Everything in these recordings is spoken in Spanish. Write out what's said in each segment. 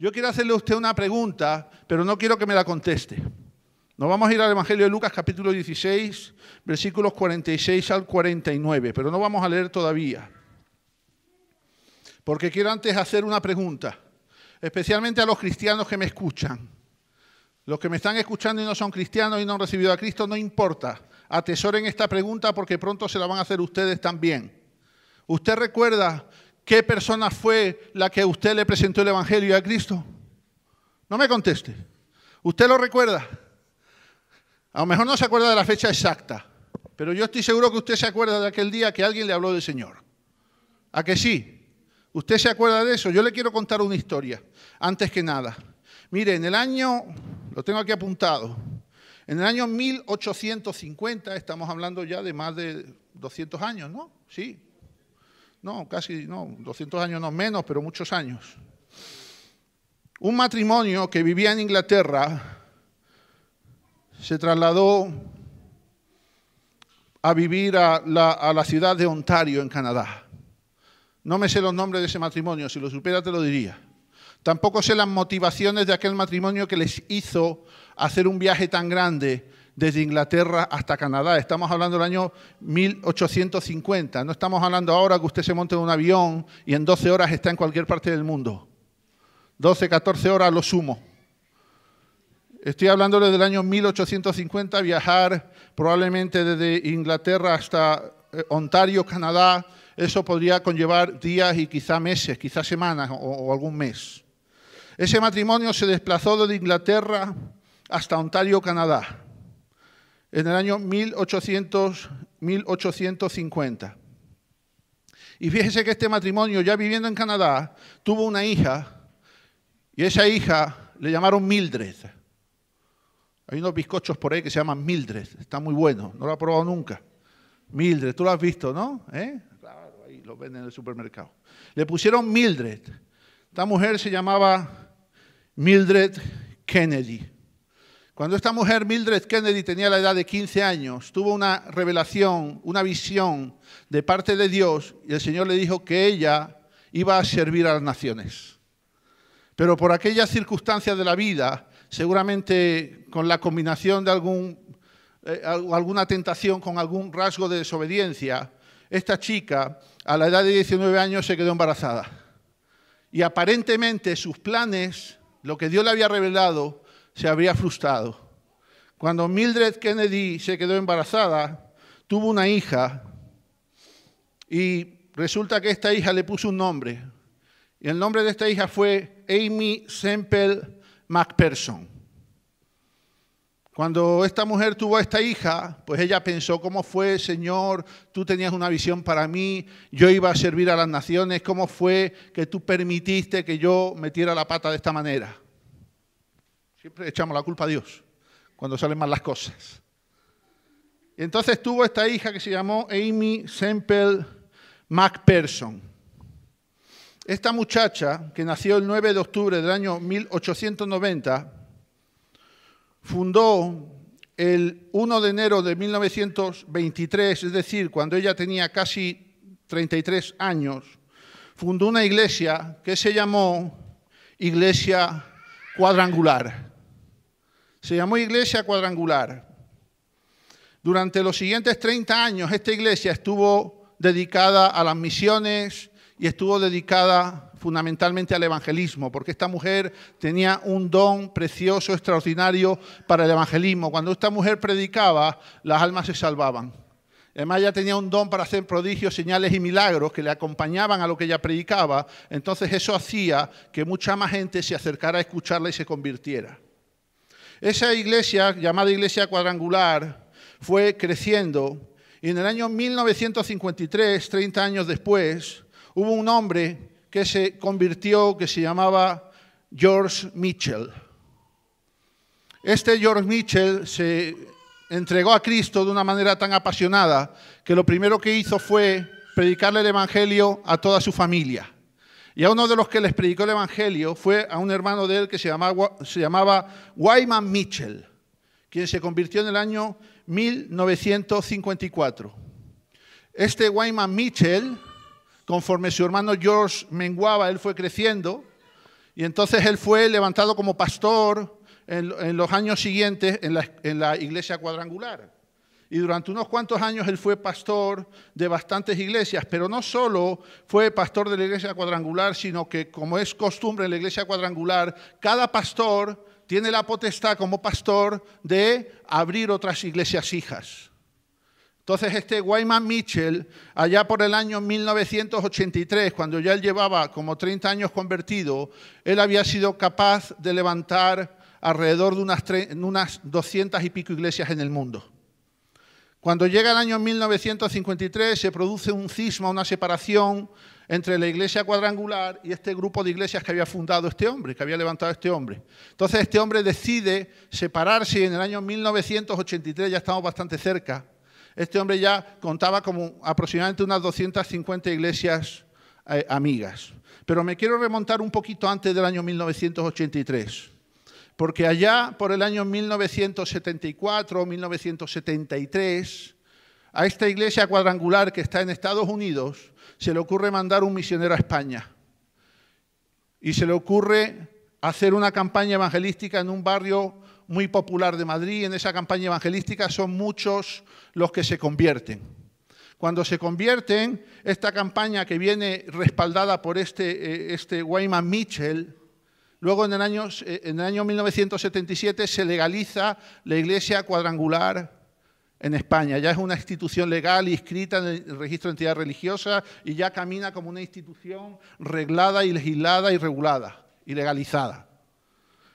Yo quiero hacerle a usted una pregunta, pero no quiero que me la conteste. Nos vamos a ir al Evangelio de Lucas capítulo 16, versículos 46 al 49, pero no vamos a leer todavía. Porque quiero antes hacer una pregunta, especialmente a los cristianos que me escuchan. Los que me están escuchando y no son cristianos y no han recibido a Cristo, no importa. Atesoren esta pregunta porque pronto se la van a hacer ustedes también. ¿Usted recuerda ¿Qué persona fue la que usted le presentó el Evangelio a Cristo? No me conteste. ¿Usted lo recuerda? A lo mejor no se acuerda de la fecha exacta, pero yo estoy seguro que usted se acuerda de aquel día que alguien le habló del Señor. ¿A que sí? ¿Usted se acuerda de eso? Yo le quiero contar una historia, antes que nada. Mire, en el año, lo tengo aquí apuntado, en el año 1850, estamos hablando ya de más de 200 años, ¿no? Sí, no, casi, no, 200 años no menos, pero muchos años. Un matrimonio que vivía en Inglaterra se trasladó a vivir a la, a la, ciudad de Ontario, en Canadá. No me sé los nombres de ese matrimonio, si lo supiera te lo diría. Tampoco sé las motivaciones de aquel matrimonio que les hizo hacer un viaje tan grande desde Inglaterra hasta Canadá. Estamos hablando del año 1850. No estamos hablando ahora que usted se monte en un avión y en 12 horas está en cualquier parte del mundo. 12, 14 horas lo sumo. Estoy hablando del año 1850, viajar probablemente desde Inglaterra hasta eh, Ontario, Canadá. Eso podría conllevar días y quizá meses, quizá semanas o, o algún mes. Ese matrimonio se desplazó desde Inglaterra hasta Ontario, Canadá en el año 1850. Y fíjese que este matrimonio, ya viviendo en Canadá, tuvo una hija y esa hija le llamaron Mildred. Hay unos bizcochos por ahí que se llaman Mildred, está muy bueno, no lo ha probado nunca. Mildred, tú lo has visto, ¿no? ¿Eh? Claro, ahí lo venden en el supermercado. Le pusieron Mildred. Esta mujer se llamaba Mildred Kennedy. Cuando esta mujer, Mildred Kennedy, tenía la edad de 15 años, tuvo una revelación, una visión de parte de Dios y el Señor le dijo que ella iba a servir a las naciones. Pero por aquellas circunstancias de la vida, seguramente con la combinación de eh, alguna tentación con algún rasgo de desobediencia, esta chica a la edad de 19 años se quedó embarazada. Y aparentemente sus planes, lo que Dios le había revelado, se habría frustrado. Cuando Mildred Kennedy se quedó embarazada, tuvo una hija y resulta que esta hija le puso un nombre. Y el nombre de esta hija fue Amy Semple MacPherson. Cuando esta mujer tuvo a esta hija, pues ella pensó, ¿cómo fue, Señor? Tú tenías una visión para mí, yo iba a servir a las naciones, ¿cómo fue que tú permitiste que yo metiera la pata de esta manera? Siempre echamos la culpa a Dios cuando salen mal las cosas. Entonces tuvo esta hija que se llamó Amy Sempel MacPherson. Esta muchacha, que nació el 9 de octubre del año 1890, fundó el 1 de enero de 1923, es decir, cuando ella tenía casi 33 años, fundó una iglesia que se llamó Iglesia Cuadrangular. Se llamó Iglesia Cuadrangular. Durante los siguientes 30 años esta iglesia estuvo dedicada a las misiones y estuvo dedicada fundamentalmente al evangelismo, porque esta mujer tenía un don precioso, extraordinario para el evangelismo. Cuando esta mujer predicaba, las almas se salvaban. Además, ella tenía un don para hacer prodigios, señales y milagros que le acompañaban a lo que ella predicaba. Entonces eso hacía que mucha más gente se acercara a escucharla y se convirtiera. Esa iglesia, llamada iglesia cuadrangular, fue creciendo y en el año 1953, 30 años después, hubo un hombre que se convirtió, que se llamaba George Mitchell. Este George Mitchell se entregó a Cristo de una manera tan apasionada que lo primero que hizo fue predicarle el Evangelio a toda su familia. Y a uno de los que les predicó el Evangelio fue a un hermano de él que se llamaba, se llamaba Wyman Mitchell, quien se convirtió en el año 1954. Este Wyman Mitchell, conforme su hermano George menguaba, él fue creciendo, y entonces él fue levantado como pastor en, los años siguientes en la iglesia cuadrangular y durante unos cuantos años él fue pastor de bastantes iglesias, pero no solo fue pastor de la iglesia cuadrangular, sino que como es costumbre en la iglesia cuadrangular, cada pastor tiene la potestad como pastor de abrir otras iglesias hijas. Entonces este Wyman Mitchell, allá por el año 1983, cuando ya él llevaba como 30 años convertido, él había sido capaz de levantar alrededor de unas, unas 200 y pico iglesias en el mundo. Cuando llega el año 1953 se produce un cisma, una separación entre la iglesia cuadrangular y este grupo de iglesias que había fundado este hombre, que había levantado este hombre. Entonces este hombre decide separarse y en el año 1983, ya estamos bastante cerca, este hombre ya contaba como aproximadamente unas 250 iglesias eh, amigas. Pero me quiero remontar un poquito antes del año 1983 porque allá por el año 1974 1973, a esta iglesia cuadrangular que está en Estados Unidos, se le ocurre mandar un misionero a España. Y se le ocurre hacer una campaña evangelística en un barrio muy popular de Madrid. En esa campaña evangelística son muchos los que se convierten. Cuando se convierten, esta campaña que viene respaldada por este, eh, este Mitchell, Luego, en el, año, en el año 1977, se legaliza la iglesia cuadrangular en España. Ya es una institución legal inscrita en el registro de entidades religiosas y ya camina como una institución reglada y legislada y regulada y legalizada.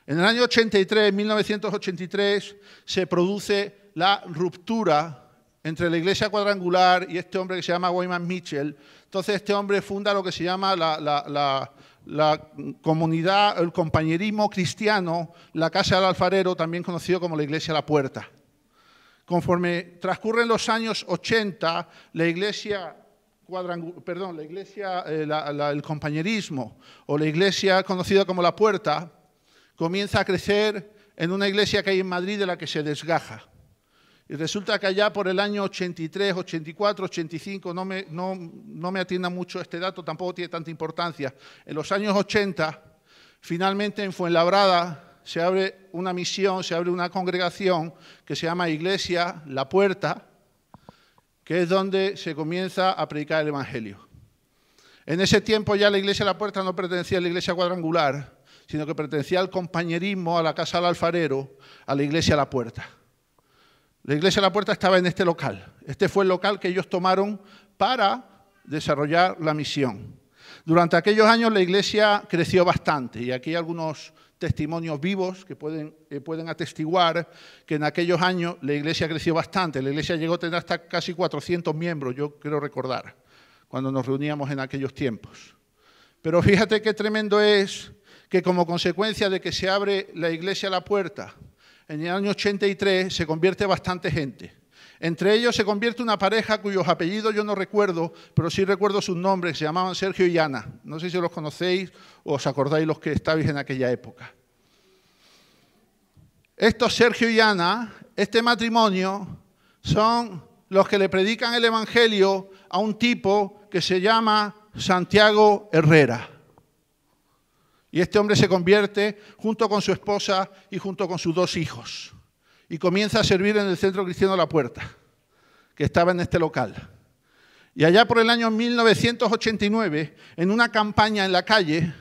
En el año 83, 1983, se produce la ruptura entre la iglesia cuadrangular y este hombre que se llama Wayman Mitchell. Entonces este hombre funda lo que se llama la, la comunidad, el compañerismo cristiano, la casa del alfarero, también conocido como la iglesia la puerta. Conforme transcurren los años 80, la iglesia perdón, la iglesia, eh, el compañerismo o la iglesia conocida como la puerta, comienza a crecer en una iglesia que hay en Madrid de la que se desgaja. Y resulta que allá por el año 83, 84, 85, no me, no, me atienda mucho este dato, tampoco tiene tanta importancia. En los años 80, finalmente en Fuenlabrada se abre una misión, se abre una congregación que se llama Iglesia La Puerta, que es donde se comienza a predicar el Evangelio. En ese tiempo ya la Iglesia La Puerta no pertenecía a la Iglesia Cuadrangular, sino que pertenecía al compañerismo, a la Casa del Alfarero, a la Iglesia La Puerta. La iglesia de la puerta estaba en este local. Este fue el local que ellos tomaron para desarrollar la misión. Durante aquellos años la iglesia creció bastante y aquí hay algunos testimonios vivos que pueden, eh, pueden atestiguar que en aquellos años la iglesia creció bastante. La iglesia llegó a tener hasta casi 400 miembros, yo quiero recordar, cuando nos reuníamos en aquellos tiempos. Pero fíjate qué tremendo es que como consecuencia de que se abre la iglesia la puerta, en el año 83 se convierte bastante gente. Entre ellos se convierte una pareja cuyos apellidos yo no recuerdo, pero sí recuerdo sus nombres, se llamaban Sergio y Ana. No sé si los conocéis o os acordáis los que estabais en aquella época. Estos Sergio y Ana, este matrimonio, son los que le predican el Evangelio a un tipo que se llama Santiago Herrera. Y este hombre se convierte junto con su esposa y junto con sus dos hijos. Y comienza a servir en el Centro Cristiano La Puerta, que estaba en este local. Y allá por el año 1989, en una campaña en la calle,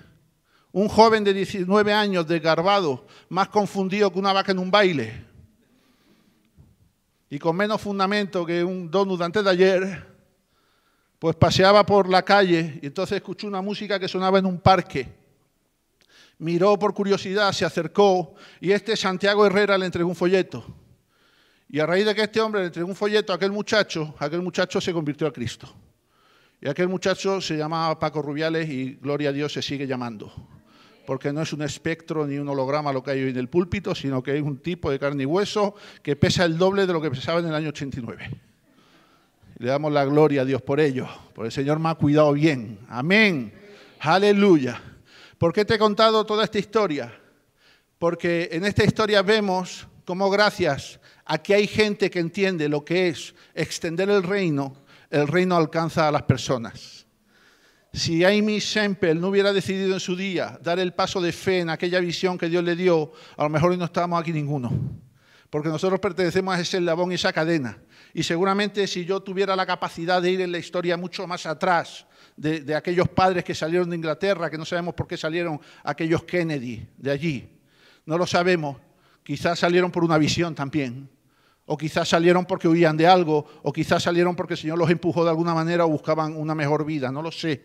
un joven de 19 años, desgarbado, más confundido que una vaca en un baile, y con menos fundamento que un donut antes de ayer, pues paseaba por la calle y entonces escuchó una música que sonaba en un parque miró por curiosidad, se acercó y este Santiago Herrera le entregó un folleto. Y a raíz de que este hombre le entregó un folleto aquel muchacho, aquel muchacho se convirtió a Cristo. Y aquel muchacho se llamaba Paco Rubiales y gloria a Dios se sigue llamando. Porque no es un espectro ni un holograma lo que hay hoy en el púlpito, sino que es un tipo de carne y hueso que pesa el doble de lo que pesaba en el año 89. le damos la gloria a Dios por ello, porque el Señor me ha cuidado bien. Amén. Aleluya. ¿Por qué te he contado toda esta historia? Porque en esta historia vemos cómo gracias a que hay gente que entiende lo que es extender el reino, el reino alcanza a las personas. Si Amy Semple no hubiera decidido en su día dar el paso de fe en aquella visión que Dios le dio, a lo mejor hoy no estábamos aquí ninguno. Porque nosotros pertenecemos a ese eslabón y esa cadena. Y seguramente si yo tuviera la capacidad de ir en la historia mucho más atrás de, aquellos padres que salieron de Inglaterra, que no sabemos por qué salieron aquellos Kennedy de allí. No lo sabemos. Quizás salieron por una visión también. O quizás salieron porque huían de algo. O quizás salieron porque el Señor los empujó de alguna manera o buscaban una mejor vida. No lo sé.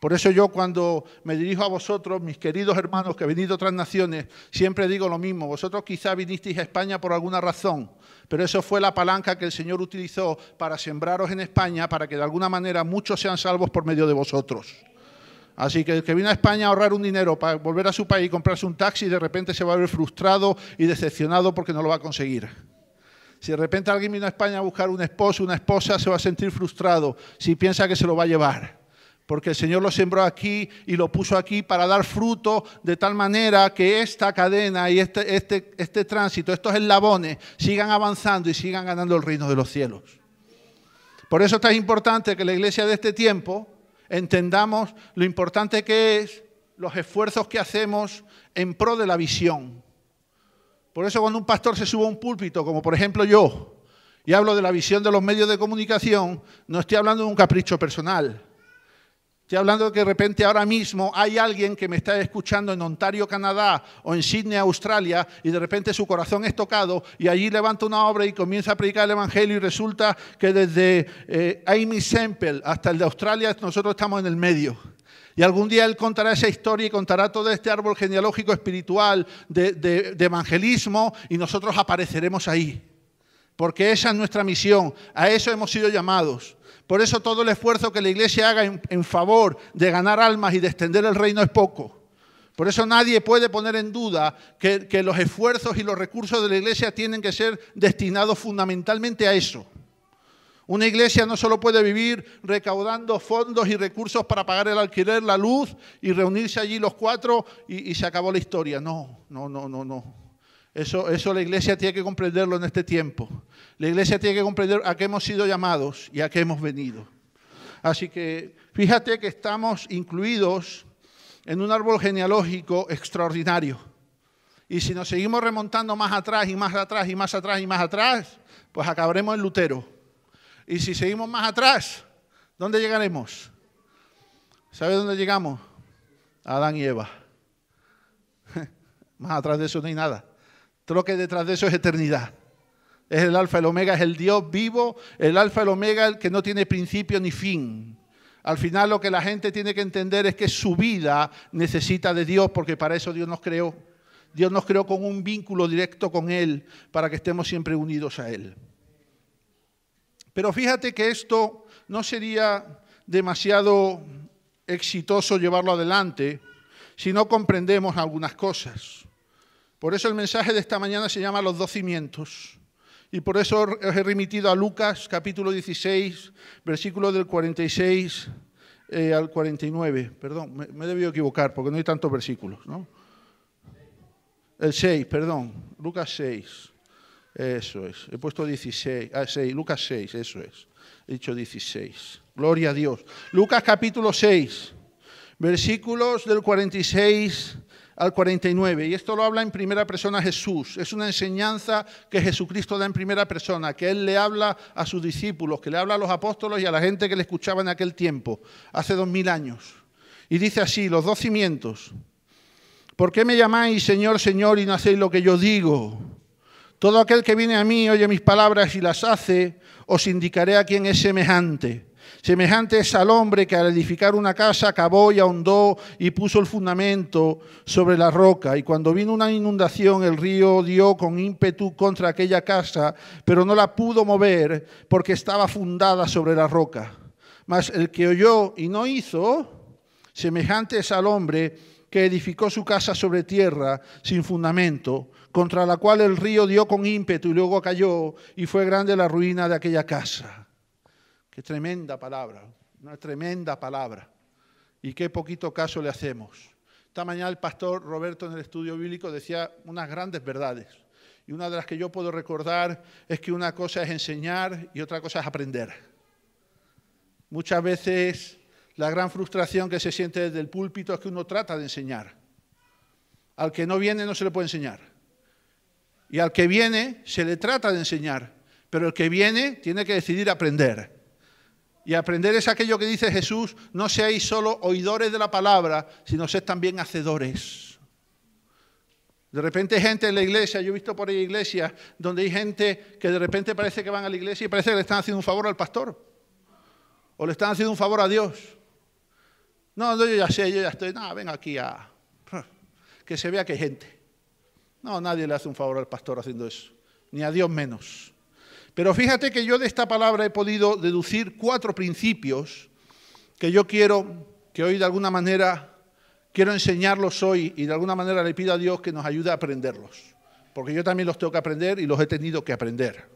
Por eso yo cuando me dirijo a vosotros, mis queridos hermanos que venís de otras naciones, siempre digo lo mismo. Vosotros quizás vinisteis a España por alguna razón, pero eso fue la palanca que el Señor utilizó para sembraros en España, para que de alguna manera muchos sean salvos por medio de vosotros. Así que el que vino a España a ahorrar un dinero para volver a su país y comprarse un taxi, de repente se va a ver frustrado y decepcionado porque no lo va a conseguir. Si de repente alguien vino a España a buscar un esposo, una esposa, se va a sentir frustrado si piensa que se lo va a llevar porque el Señor lo sembró aquí y lo puso aquí para dar fruto de tal manera que esta cadena y este, este, este tránsito, estos eslabones, sigan avanzando y sigan ganando el reino de los cielos. Por eso es tan importante que la iglesia de este tiempo entendamos lo importante que es los esfuerzos que hacemos en pro de la visión. Por eso cuando un pastor se sube a un púlpito, como por ejemplo yo, y hablo de la visión de los medios de comunicación, no estoy hablando de un capricho personal Estoy hablando de que de repente ahora mismo hay alguien que me está escuchando en Ontario, Canadá o en Sydney, Australia, y de repente su corazón es tocado y allí levanta una obra y comienza a predicar el Evangelio y resulta que desde eh, Amy Semple hasta el de Australia nosotros estamos en el medio. Y algún día él contará esa historia y contará todo este árbol genealógico espiritual de evangelismo y nosotros apareceremos ahí. Porque esa es nuestra misión, a eso hemos sido llamados. Por eso todo el esfuerzo que la iglesia haga en, favor de ganar almas y de extender el reino es poco. Por eso nadie puede poner en duda que, los esfuerzos y los recursos de la iglesia tienen que ser destinados fundamentalmente a eso. Una iglesia no solo puede vivir recaudando fondos y recursos para pagar el alquiler, la luz y reunirse allí los cuatro y, y se acabó la historia. No, no, no, no, no. Eso, la iglesia tiene que comprenderlo en este tiempo. La iglesia tiene que comprender a qué hemos sido llamados y a qué hemos venido. Así que fíjate que estamos incluidos en un árbol genealógico extraordinario. Y si nos seguimos remontando más atrás y más atrás y más atrás y más atrás, pues acabaremos en Lutero. Y si seguimos más atrás, ¿dónde llegaremos? ¿Sabe dónde llegamos? Adán y Eva. más atrás de eso no hay nada. Todo lo que detrás de eso es eternidad. Es el alfa, y el omega, es el Dios vivo, el alfa, y el omega, el que no tiene principio ni fin. Al final lo que la gente tiene que entender es que su vida necesita de Dios, porque para eso Dios nos creó. Dios nos creó con un vínculo directo con Él, para que estemos siempre unidos a Él. Pero fíjate que esto no sería demasiado exitoso llevarlo adelante si no comprendemos algunas cosas. Por eso el mensaje de esta mañana se llama Los dos cimientos. Y por eso os he remitido a Lucas capítulo 16, versículo del 46 eh, al 49. Perdón, me, he debido equivocar porque no hay tantos versículos. ¿no? El 6, perdón. Lucas 6. Eso es. He puesto 16. Ah, 6. Lucas 6, eso es. He dicho 16. Gloria a Dios. Lucas capítulo 6, versículos del 46 al 49. Y esto lo habla en primera persona Jesús. Es una enseñanza que Jesucristo da en primera persona, que Él le habla a sus discípulos, que le habla a los apóstolos y a la gente que le escuchaba en aquel tiempo, hace dos mil años. Y dice así, los dos cimientos. ¿Por qué me llamáis Señor, Señor y no hacéis lo que yo digo? Todo aquel que viene a mí oye mis palabras y las hace, os indicaré a quién es semejante. Semejante es al hombre que al edificar una casa acabó y ahondó y puso el fundamento sobre la roca. Y cuando vino una inundación, el río dio con ímpetu contra aquella casa, pero no la pudo mover porque estaba fundada sobre la roca. Mas el que oyó y no hizo, semejante es al hombre que edificó su casa sobre tierra sin fundamento, contra la cual el río dio con ímpetu y luego cayó y fue grande la ruina de aquella casa. Es tremenda palabra, una tremenda palabra. Y qué poquito caso le hacemos. Esta mañana el pastor Roberto en el estudio bíblico decía unas grandes verdades. Y una de las que yo puedo recordar es que una cosa es enseñar y otra cosa es aprender. Muchas veces la gran frustración que se siente desde el púlpito es que uno trata de enseñar. Al que no viene no se le puede enseñar. Y al que viene se le trata de enseñar. Pero el que viene tiene que decidir aprender. Y aprender es aquello que dice Jesús, no seáis solo oidores de la palabra, sino sed también hacedores. De repente hay gente en la iglesia, yo he visto por ahí iglesias donde hay gente que de repente parece que van a la iglesia y parece que le están haciendo un favor al pastor. O le están haciendo un favor a Dios. No, yo ya sé, yo ya estoy, no, ven aquí a... Que se vea que hay gente. No, nadie le hace un favor al pastor haciendo eso, ni a Dios menos. Pero fíjate que yo de esta palabra he podido deducir cuatro principios que yo quiero que hoy de alguna manera quiero enseñarlos hoy y de alguna manera le pido a Dios que nos ayude a aprenderlos, porque yo también los tengo que aprender y los he tenido que aprender.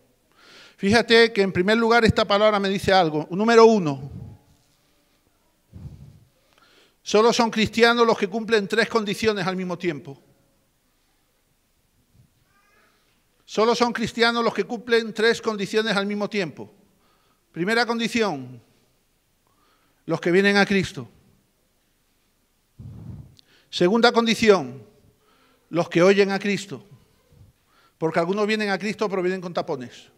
Fíjate que en primer lugar esta palabra me dice algo. Número uno, solo son cristianos los que cumplen tres condiciones al mismo tiempo. Solo son cristianos los que cumplen tres condiciones al mismo tiempo. Primera condición, los que vienen a Cristo. Segunda condición, los que oyen a Cristo. Porque algunos vienen a Cristo pero vienen con tapones.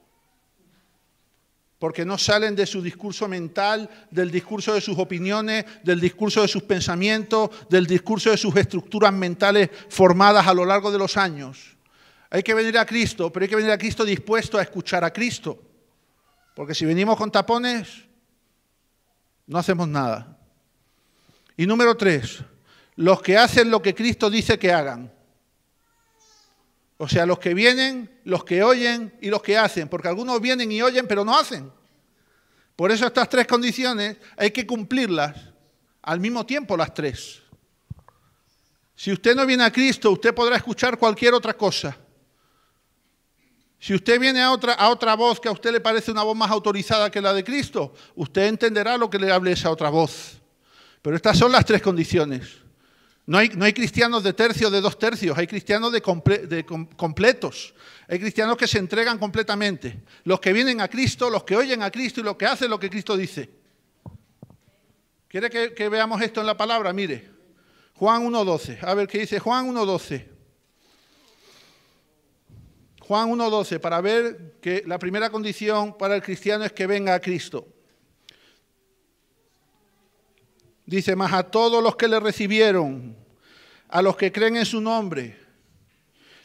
Porque no salen de su discurso mental, del discurso de sus opiniones, del discurso de sus pensamientos, del discurso de sus estructuras mentales formadas a lo largo de los años hay que venir a Cristo, pero hay que venir a Cristo dispuesto a escuchar a Cristo. Porque si venimos con tapones, no hacemos nada. Y número tres, los que hacen lo que Cristo dice que hagan. O sea, los que vienen, los que oyen y los que hacen. Porque algunos vienen y oyen, pero no hacen. Por eso estas tres condiciones hay que cumplirlas al mismo tiempo las tres. Si usted no viene a Cristo, usted podrá escuchar cualquier otra cosa. Si usted viene a otra, a otra voz que a usted le parece una voz más autorizada que la de Cristo, usted entenderá lo que le hable esa otra voz. Pero estas son las tres condiciones. No hay, no hay cristianos de tercios, de dos tercios, hay cristianos de, completos, hay cristianos que se entregan completamente, los que vienen a Cristo, los que oyen a Cristo y los que hacen lo que Cristo dice. ¿Quiere que, que veamos esto en la palabra? Mire, Juan 1.12, a ver qué dice Juan 1.12. Juan 1.12, para ver que la primera condición para el cristiano es que venga a Cristo. Dice, más a todos los que le recibieron, a los que creen en su nombre,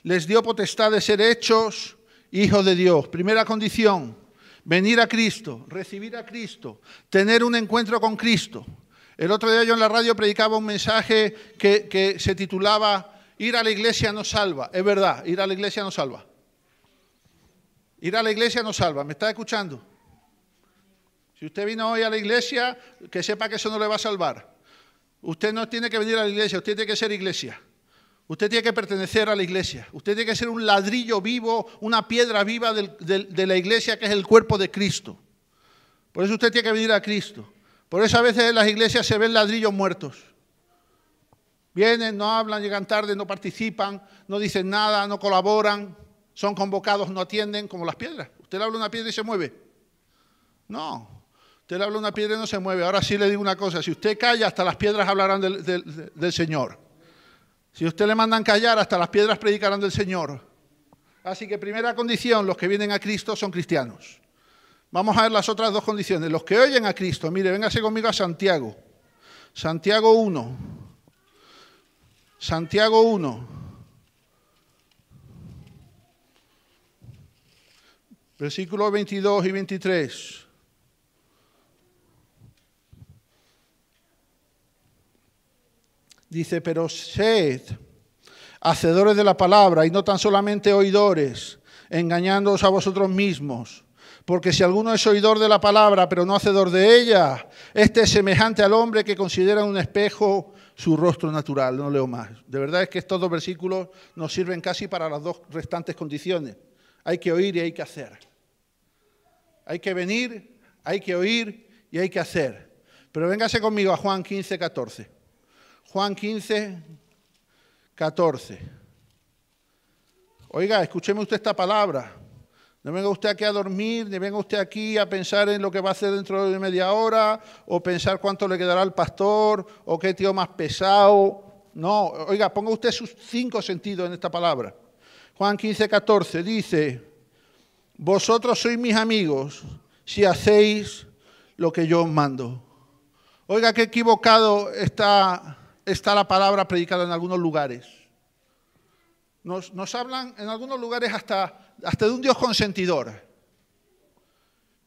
les dio potestad de ser hechos hijos de Dios. Primera condición, venir a Cristo, recibir a Cristo, tener un encuentro con Cristo. El otro día yo en la radio predicaba un mensaje que, que se titulaba Ir a la iglesia nos salva. Es verdad, ir a la iglesia nos salva. Ir a la iglesia no salva, ¿me está escuchando? Si usted vino hoy a la iglesia, que sepa que eso no le va a salvar. Usted no tiene que venir a la iglesia, usted tiene que ser iglesia. Usted tiene que pertenecer a la iglesia. Usted tiene que ser un ladrillo vivo, una piedra viva de la iglesia que es el cuerpo de Cristo. Por eso usted tiene que venir a Cristo. Por eso a veces en las iglesias se ven ladrillos muertos. Vienen, no hablan, llegan tarde, no participan, no dicen nada, no colaboran son convocados, no atienden como las piedras. Usted le habla una piedra y se mueve. No, usted le habla una piedra y no se mueve. Ahora sí le digo una cosa, si usted calla, hasta las piedras hablarán del, Señor. Si usted le mandan callar, hasta las piedras predicarán del Señor. Así que primera condición, los que vienen a Cristo son cristianos. Vamos a ver las otras dos condiciones. Los que oyen a Cristo, mire, véngase conmigo a Santiago. Santiago 1. Santiago 1. Versículos 22 y 23. Dice, pero sed hacedores de la palabra y no tan solamente oidores, engañándoos a vosotros mismos. Porque si alguno es oidor de la palabra, pero no hacedor de ella, este es semejante al hombre que considera un espejo su rostro natural. No leo más. De verdad es que estos dos versículos nos sirven casi para las dos restantes condiciones. Hay que oír y hay que hacer. Hay que venir, hay que oír y hay que hacer. Pero véngase conmigo a Juan 15, 14. Juan 15, 14. Oiga, escúcheme usted esta palabra. No venga usted aquí a dormir, ni venga usted aquí a pensar en lo que va a hacer dentro de media hora, o pensar cuánto le quedará al pastor, o qué tío más pesado. No, oiga, ponga usted sus cinco sentidos en esta palabra. Juan 15, 14 dice, vosotros sois mis amigos si hacéis lo que yo os mando. Oiga, qué equivocado está, está la palabra predicada en algunos lugares. Nos, hablan en algunos lugares hasta, hasta de un Dios consentidor.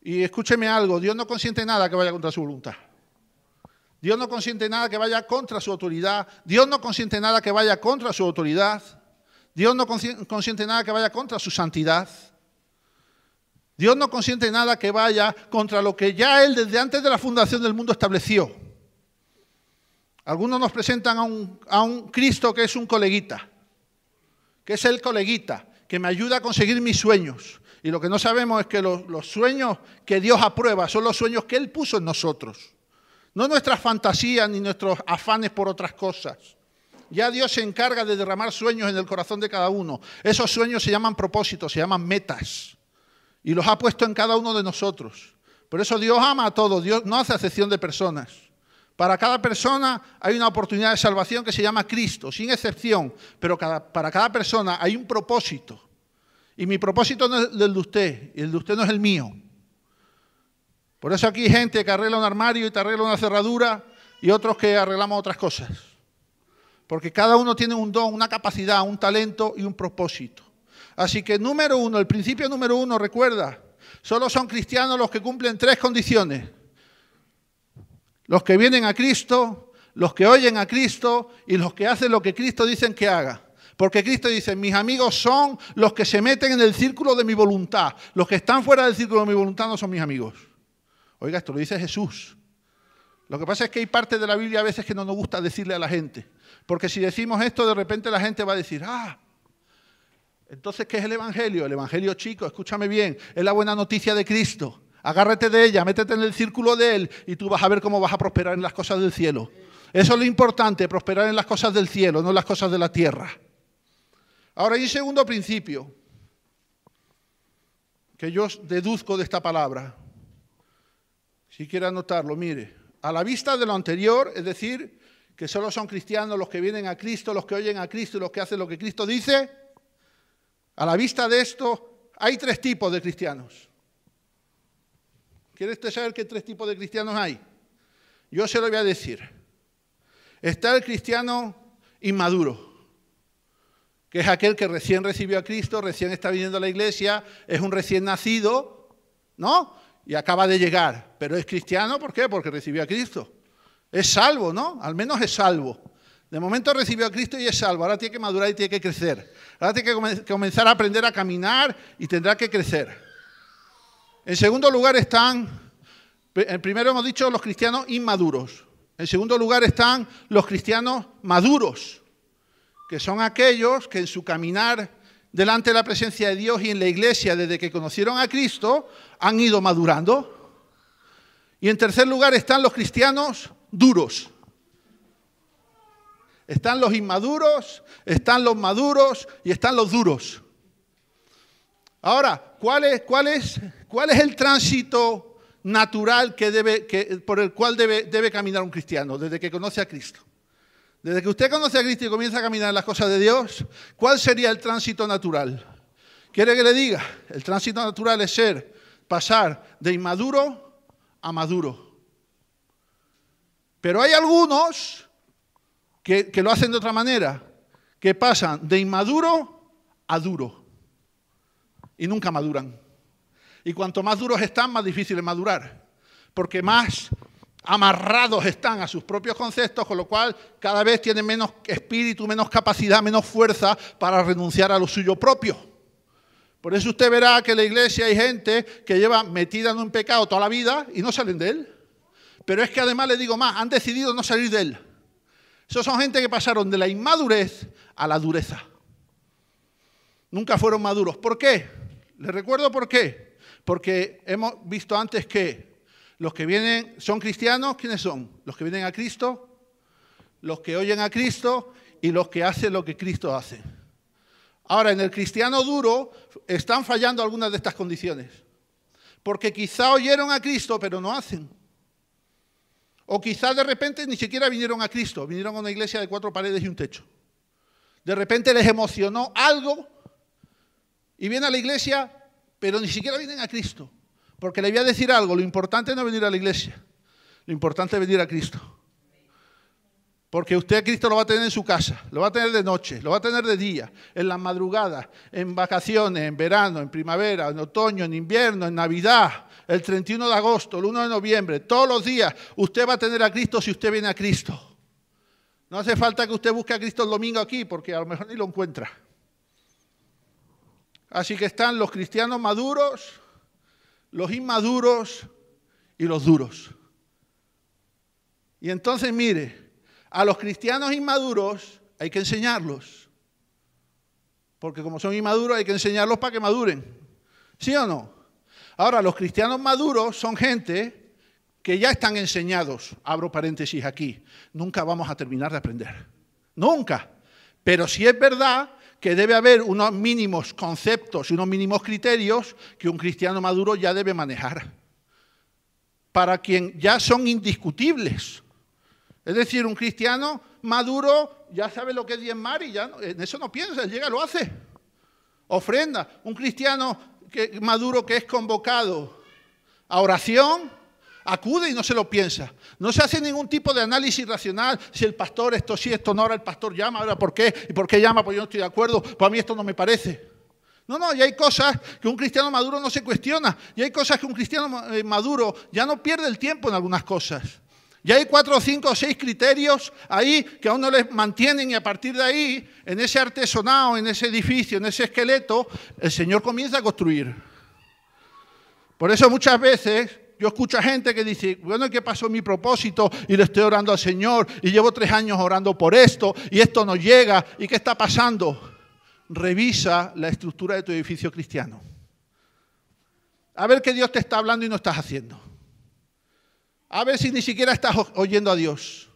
Y escúcheme algo, Dios no consiente nada que vaya contra su voluntad. Dios no consiente nada que vaya contra su autoridad. Dios no consiente nada que vaya contra su autoridad. Dios no consiente nada que vaya contra su santidad. Dios no consiente nada que vaya contra lo que ya Él desde antes de la fundación del mundo estableció. Algunos nos presentan a un, Cristo que es un coleguita, que es el coleguita, que me ayuda a conseguir mis sueños. Y lo que no sabemos es que los, los sueños que Dios aprueba son los sueños que Él puso en nosotros. No nuestras fantasías ni nuestros afanes por otras cosas. Ya Dios se encarga de derramar sueños en el corazón de cada uno. Esos sueños se llaman propósitos, se llaman metas y los ha puesto en cada uno de nosotros. Por eso Dios ama a todos, Dios no hace excepción de personas. Para cada persona hay una oportunidad de salvación que se llama Cristo, sin excepción, pero para cada persona hay un propósito. Y mi propósito no es el de usted, y el de usted no es el mío. Por eso aquí hay gente que arregla un armario y te arregla una cerradura y otros que arreglamos otras cosas. Porque cada uno tiene un don, una capacidad, un talento y un propósito. Así que número uno, el principio número uno, recuerda, solo son cristianos los que cumplen tres condiciones. Los que vienen a Cristo, los que oyen a Cristo y los que hacen lo que Cristo dice que haga. Porque Cristo dice, mis amigos son los que se meten en el círculo de mi voluntad. Los que están fuera del círculo de mi voluntad no son mis amigos. Oiga, esto lo dice Jesús. Lo que pasa es que hay parte de la Biblia a veces que no nos gusta decirle a la gente. Porque si decimos esto, de repente la gente va a decir, ah, entonces, ¿qué es el Evangelio? El Evangelio chico, escúchame bien, es la buena noticia de Cristo. Agárrate de ella, métete en el círculo de Él y tú vas a ver cómo vas a prosperar en las cosas del cielo. Eso es lo importante, prosperar en las cosas del cielo, no en las cosas de la tierra. Ahora, hay un segundo principio que yo deduzco de esta palabra. Si quieres anotarlo, mire. A la vista de lo anterior, es decir, que solo son cristianos los que vienen a Cristo, los que oyen a Cristo y los que hacen lo que Cristo dice, a la vista de esto, hay tres tipos de cristianos. ¿Quieres saber qué tres tipos de cristianos hay? Yo se lo voy a decir. Está el cristiano inmaduro, que es aquel que recién recibió a Cristo, recién está viniendo a la iglesia, es un recién nacido, ¿no? Y acaba de llegar. Pero es cristiano, ¿por qué? Porque recibió a Cristo. Es salvo, ¿no? Al menos es salvo. De momento recibió a Cristo y es salvo. Ahora tiene que madurar y tiene que crecer. Ahora tiene que comenzar a aprender a caminar y tendrá que crecer. En segundo lugar están, en primero hemos dicho los cristianos inmaduros. En segundo lugar están los cristianos maduros, que son aquellos que en su caminar delante de la presencia de Dios y en la iglesia desde que conocieron a Cristo han ido madurando. Y en tercer lugar están los cristianos duros, están los inmaduros, están los maduros y están los duros. Ahora, ¿cuál es, cuál es, cuál es el tránsito natural que debe, que, por el cual debe, debe caminar un cristiano desde que conoce a Cristo? Desde que usted conoce a Cristo y comienza a caminar en las cosas de Dios, ¿cuál sería el tránsito natural? ¿Quiere que le diga? El tránsito natural es ser, pasar de inmaduro a maduro. Pero hay algunos que, lo hacen de otra manera, que pasan de inmaduro a duro y nunca maduran. Y cuanto más duros están, más difícil es madurar, porque más amarrados están a sus propios conceptos, con lo cual cada vez tienen menos espíritu, menos capacidad, menos fuerza para renunciar a lo suyo propio. Por eso usted verá que en la iglesia hay gente que lleva metida en un pecado toda la vida y no salen de él. Pero es que además le digo más, han decidido no salir de él. Esos son gente que pasaron de la inmadurez a la dureza. Nunca fueron maduros. ¿Por qué? Les recuerdo por qué. Porque hemos visto antes que los que vienen, son cristianos, ¿quiénes son? Los que vienen a Cristo, los que oyen a Cristo y los que hacen lo que Cristo hace. Ahora, en el cristiano duro están fallando algunas de estas condiciones, porque quizá oyeron a Cristo, pero no hacen. O quizás de repente ni siquiera vinieron a Cristo, vinieron a una iglesia de cuatro paredes y un techo. De repente les emocionó algo y vienen a la iglesia, pero ni siquiera vienen a Cristo. Porque le voy a decir algo, lo importante no es venir a la iglesia, lo importante es venir a Cristo. Porque usted a Cristo lo va a tener en su casa, lo va a tener de noche, lo va a tener de día, en la madrugada, en vacaciones, en verano, en primavera, en otoño, en invierno, en Navidad, el 31 de agosto, el 1 de noviembre, todos los días, usted va a tener a Cristo si usted viene a Cristo. No hace falta que usted busque a Cristo el domingo aquí, porque a lo mejor ni lo encuentra. Así que están los cristianos maduros, los inmaduros y los duros. Y entonces, mire, a los cristianos inmaduros hay que enseñarlos. Porque como son inmaduros hay que enseñarlos para que maduren. ¿Sí o no? Ahora, los cristianos maduros son gente que ya están enseñados, abro paréntesis aquí, nunca vamos a terminar de aprender, nunca. Pero sí es verdad que debe haber unos mínimos conceptos y unos mínimos criterios que un cristiano maduro ya debe manejar, para quien ya son indiscutibles. Es decir, un cristiano maduro ya sabe lo que es diezmar y ya en eso no piensa, llega, lo hace. Ofrenda. Un cristiano que, maduro que es convocado a oración, acude y no se lo piensa. No se hace ningún tipo de análisis racional, si el pastor esto sí, esto no, ahora el pastor llama, ahora por qué, y por qué llama, pues yo no estoy de acuerdo, pues a mí esto no me parece. No, no, y hay cosas que un cristiano maduro no se cuestiona, y hay cosas que un cristiano eh, maduro ya no pierde el tiempo en algunas cosas. Y hay cuatro, cinco, seis criterios ahí que a uno les mantienen y a partir de ahí, en ese artesonado, en ese edificio, en ese esqueleto, el Señor comienza a construir. Por eso muchas veces yo escucho a gente que dice, bueno, ¿qué pasó mi propósito? Y le estoy orando al Señor y llevo tres años orando por esto y esto no llega. ¿Y qué está pasando? Revisa la estructura de tu edificio cristiano. A ver qué Dios te está hablando y no estás haciendo. A ver si ni siquiera estás oyendo a Dios.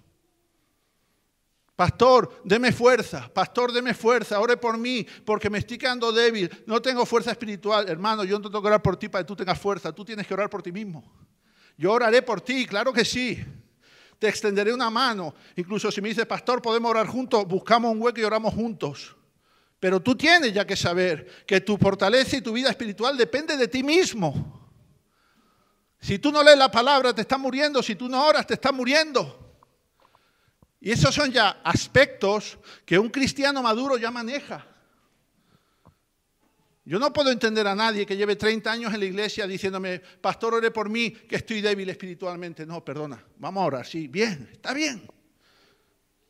Pastor, deme fuerza, pastor, deme fuerza, ore por mí, porque me estoy quedando débil, no tengo fuerza espiritual. Hermano, yo no tengo que orar por ti para que tú tengas fuerza, tú tienes que orar por ti mismo. Yo oraré por ti, claro que sí. Te extenderé una mano. Incluso si me dices, pastor, podemos orar juntos, buscamos un hueco y oramos juntos. Pero tú tienes ya que saber que tu fortaleza y tu vida espiritual depende de ti mismo. Si tú no lees la palabra, te está muriendo. Si tú no oras, te está muriendo. Y esos son ya aspectos que un cristiano maduro ya maneja. Yo no puedo entender a nadie que lleve 30 años en la iglesia diciéndome, pastor, ore por mí, que estoy débil espiritualmente. No, perdona, vamos a orar, sí, bien, está bien.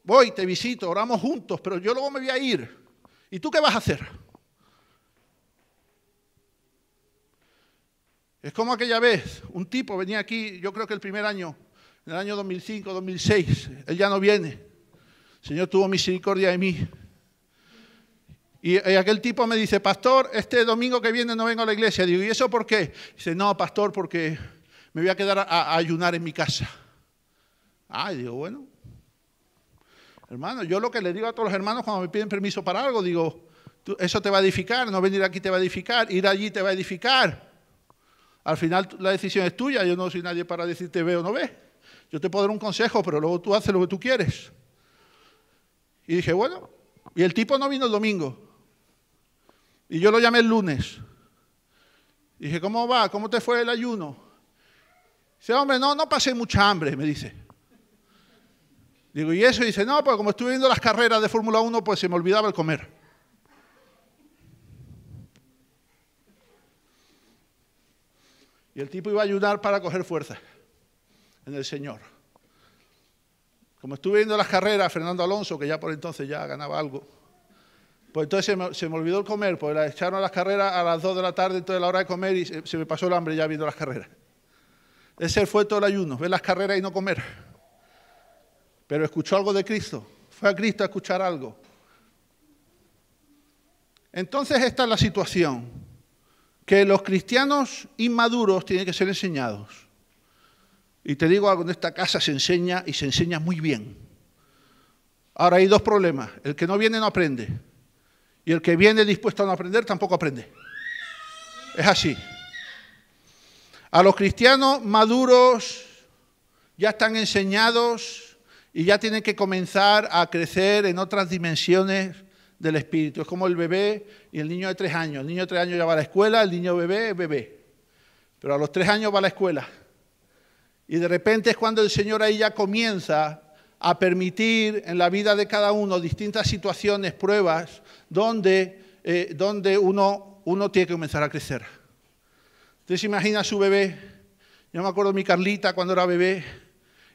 Voy, te visito, oramos juntos, pero yo luego me voy a ir. ¿Y tú qué vas a hacer? Es como aquella vez, un tipo venía aquí, yo creo que el primer año, en el año 2005, 2006, él ya no viene. El Señor tuvo misericordia de mí. Y, aquel tipo me dice, pastor, este domingo que viene no vengo a la iglesia. Digo, ¿y eso por qué? Dice, no, pastor, porque me voy a quedar a, ayunar en mi casa. Ah, y digo, bueno. Hermano, yo lo que le digo a todos los hermanos cuando me piden permiso para algo, digo, eso te va a edificar, no venir aquí te va a edificar, ir allí te va a edificar. Al final la decisión es tuya, yo no soy nadie para decirte ve o no ve. Yo te puedo dar un consejo, pero luego tú haces lo que tú quieres. Y dije, bueno, y el tipo no vino el domingo. Y yo lo llamé el lunes. dije, ¿cómo va? ¿Cómo te fue el ayuno? Dice, hombre, no, no pasé mucha hambre, me dice. Digo, ¿y eso? Y dice, no, pues como estuve viendo las carreras de Fórmula 1, pues se me olvidaba el comer. Y el tipo iba a ayunar para coger fuerza en el Señor. Como estuve viendo las carreras, Fernando Alonso, que ya por entonces ya ganaba algo, pues entonces se me, olvidó el comer, pues la echaron a las carreras a las 2 de la tarde, entonces la hora de comer y se, se me pasó el hambre ya viendo las carreras. Ese fue todo el ayuno, ver las carreras y no comer. Pero escuchó algo de Cristo, fue a Cristo a escuchar algo. Entonces esta es la situación que los cristianos inmaduros tienen que ser enseñados. Y te digo algo, en esta casa se enseña y se enseña muy bien. Ahora hay dos problemas. El que no viene no aprende. Y el que viene dispuesto a no aprender tampoco aprende. Es así. A los cristianos maduros ya están enseñados y ya tienen que comenzar a crecer en otras dimensiones del Espíritu. Es como el bebé y el niño de tres años. El niño de tres años ya va a la escuela, el niño bebé es bebé. Pero a los tres años va a la escuela. Y de repente es cuando el Señor ahí ya comienza a permitir en la vida de cada uno distintas situaciones, pruebas, donde, eh, donde uno, uno tiene que comenzar a crecer. se imagina su bebé. Yo me acuerdo de mi Carlita cuando era bebé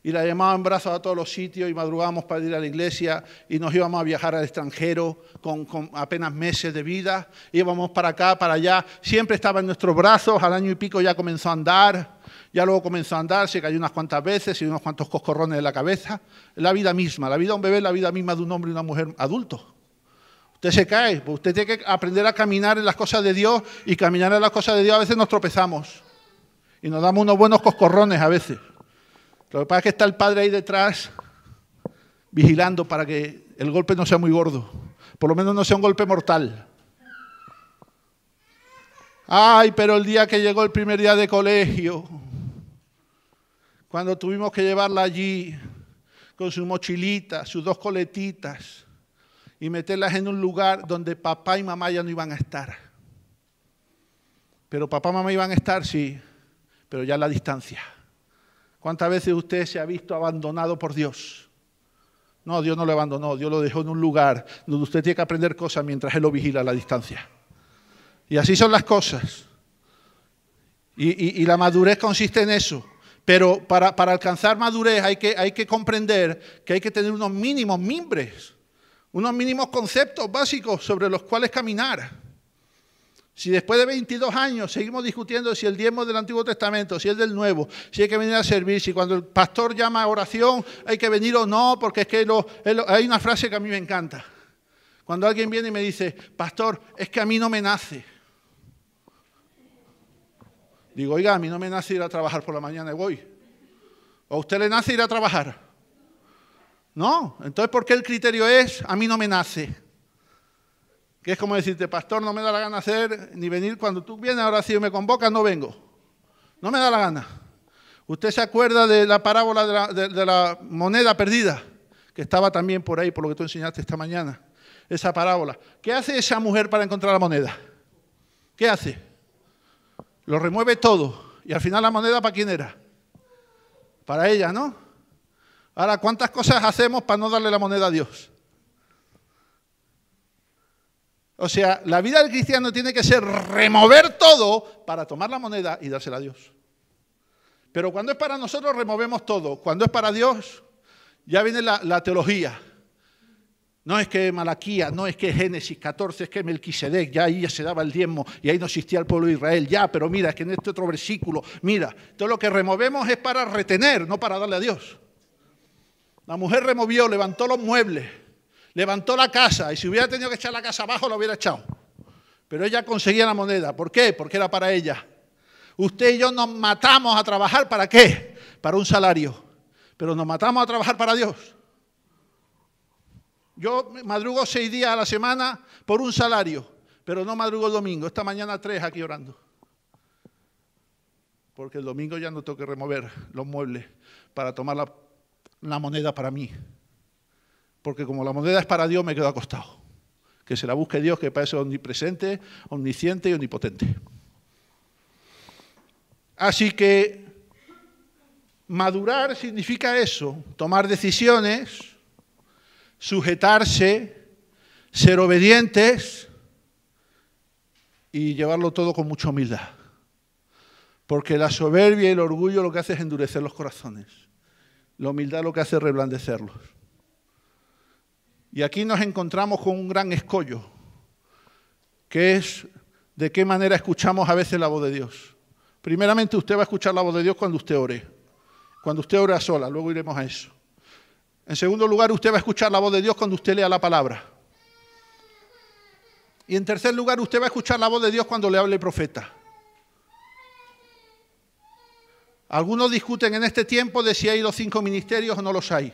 y la en brazos a todos los sitios y madrugábamos para ir a la iglesia y nos íbamos a viajar al extranjero con, apenas meses de vida, íbamos para acá, para allá, siempre estaba en nuestros brazos, al año y pico ya comenzó a andar, ya luego comenzó a andar, se cayó unas cuantas veces y unos cuantos coscorrones en la cabeza, la vida misma, la vida de un bebé, la vida misma de un hombre y una mujer adulto. Usted se cae, pues usted tiene que aprender a caminar en las cosas de Dios y caminar en las cosas de Dios a veces nos tropezamos y nos damos unos buenos coscorrones a veces. Lo que pasa es que está el padre ahí detrás vigilando para que el golpe no sea muy gordo, por lo menos no sea un golpe mortal. Ay, pero el día que llegó el primer día de colegio, cuando tuvimos que llevarla allí con su mochilita, sus dos coletitas, y meterlas en un lugar donde papá y mamá ya no iban a estar. Pero papá y mamá iban a estar, sí, pero ya a la distancia. ¿Cuántas veces usted se ha visto abandonado por Dios? No, Dios no lo abandonó, Dios lo dejó en un lugar donde usted tiene que aprender cosas mientras Él lo vigila a la distancia. Y así son las cosas. Y, la madurez consiste en eso. Pero para, para alcanzar madurez hay que, hay que, comprender que hay que tener unos mínimos mimbres, unos mínimos conceptos básicos sobre los cuales caminar. Si después de 22 años seguimos discutiendo si el diezmo es del Antiguo Testamento, si es del Nuevo, si hay que venir a servir, si cuando el pastor llama a oración hay que venir o no, porque es que hay una frase que a mí me encanta. Cuando alguien viene y me dice, pastor, es que a mí no me nace. Digo, oiga, a mí no me nace ir a trabajar por la mañana y voy. ¿O a usted le nace ir a trabajar? No, entonces ¿por qué el criterio es, a mí no me nace? Que es como decirte, pastor, no me da la gana hacer ni venir cuando tú vienes, ahora si me convoca no vengo. No me da la gana. Usted se acuerda de la parábola de la, de la moneda perdida, que estaba también por ahí, por lo que tú enseñaste esta mañana, esa parábola. ¿Qué hace esa mujer para encontrar la moneda? ¿Qué hace? Lo remueve todo. Y al final la moneda para quién era? Para ella, ¿no? Ahora, ¿cuántas cosas hacemos para no darle la moneda a Dios? O sea, la vida del cristiano tiene que ser remover todo para tomar la moneda y dársela a Dios. Pero cuando es para nosotros, removemos todo. Cuando es para Dios, ya viene la, teología. No es que Malaquía, no es que Génesis 14, es que Melquisedec, ya ahí ya se daba el diezmo y ahí no existía el pueblo de Israel, ya, pero mira, es que en este otro versículo, mira, todo lo que removemos es para retener, no para darle a Dios. La mujer removió, levantó los muebles, levantó la casa y si hubiera tenido que echar la casa abajo, la hubiera echado. Pero ella conseguía la moneda. ¿Por qué? Porque era para ella. Usted y yo nos matamos a trabajar para qué? Para un salario. Pero nos matamos a trabajar para Dios. Yo madrugo seis días a la semana por un salario, pero no madrugo el domingo. Esta mañana tres aquí orando. Porque el domingo ya no tengo que remover los muebles para tomar la, la moneda para mí porque como la moneda es para Dios, me quedo acostado. Que se la busque Dios, que parece omnipresente, omnisciente y omnipotente. Así que madurar significa eso, tomar decisiones, sujetarse, ser obedientes y llevarlo todo con mucha humildad. Porque la soberbia y el orgullo lo que hace es endurecer los corazones. La humildad lo que hace es reblandecerlos. Y aquí nos encontramos con un gran escollo, que es de qué manera escuchamos a veces la voz de Dios. Primeramente usted va a escuchar la voz de Dios cuando usted ore, cuando usted ore a sola, luego iremos a eso. En segundo lugar, usted va a escuchar la voz de Dios cuando usted lea la palabra. Y en tercer lugar, usted va a escuchar la voz de Dios cuando le hable el profeta. Algunos discuten en este tiempo de si hay los cinco ministerios o no los hay.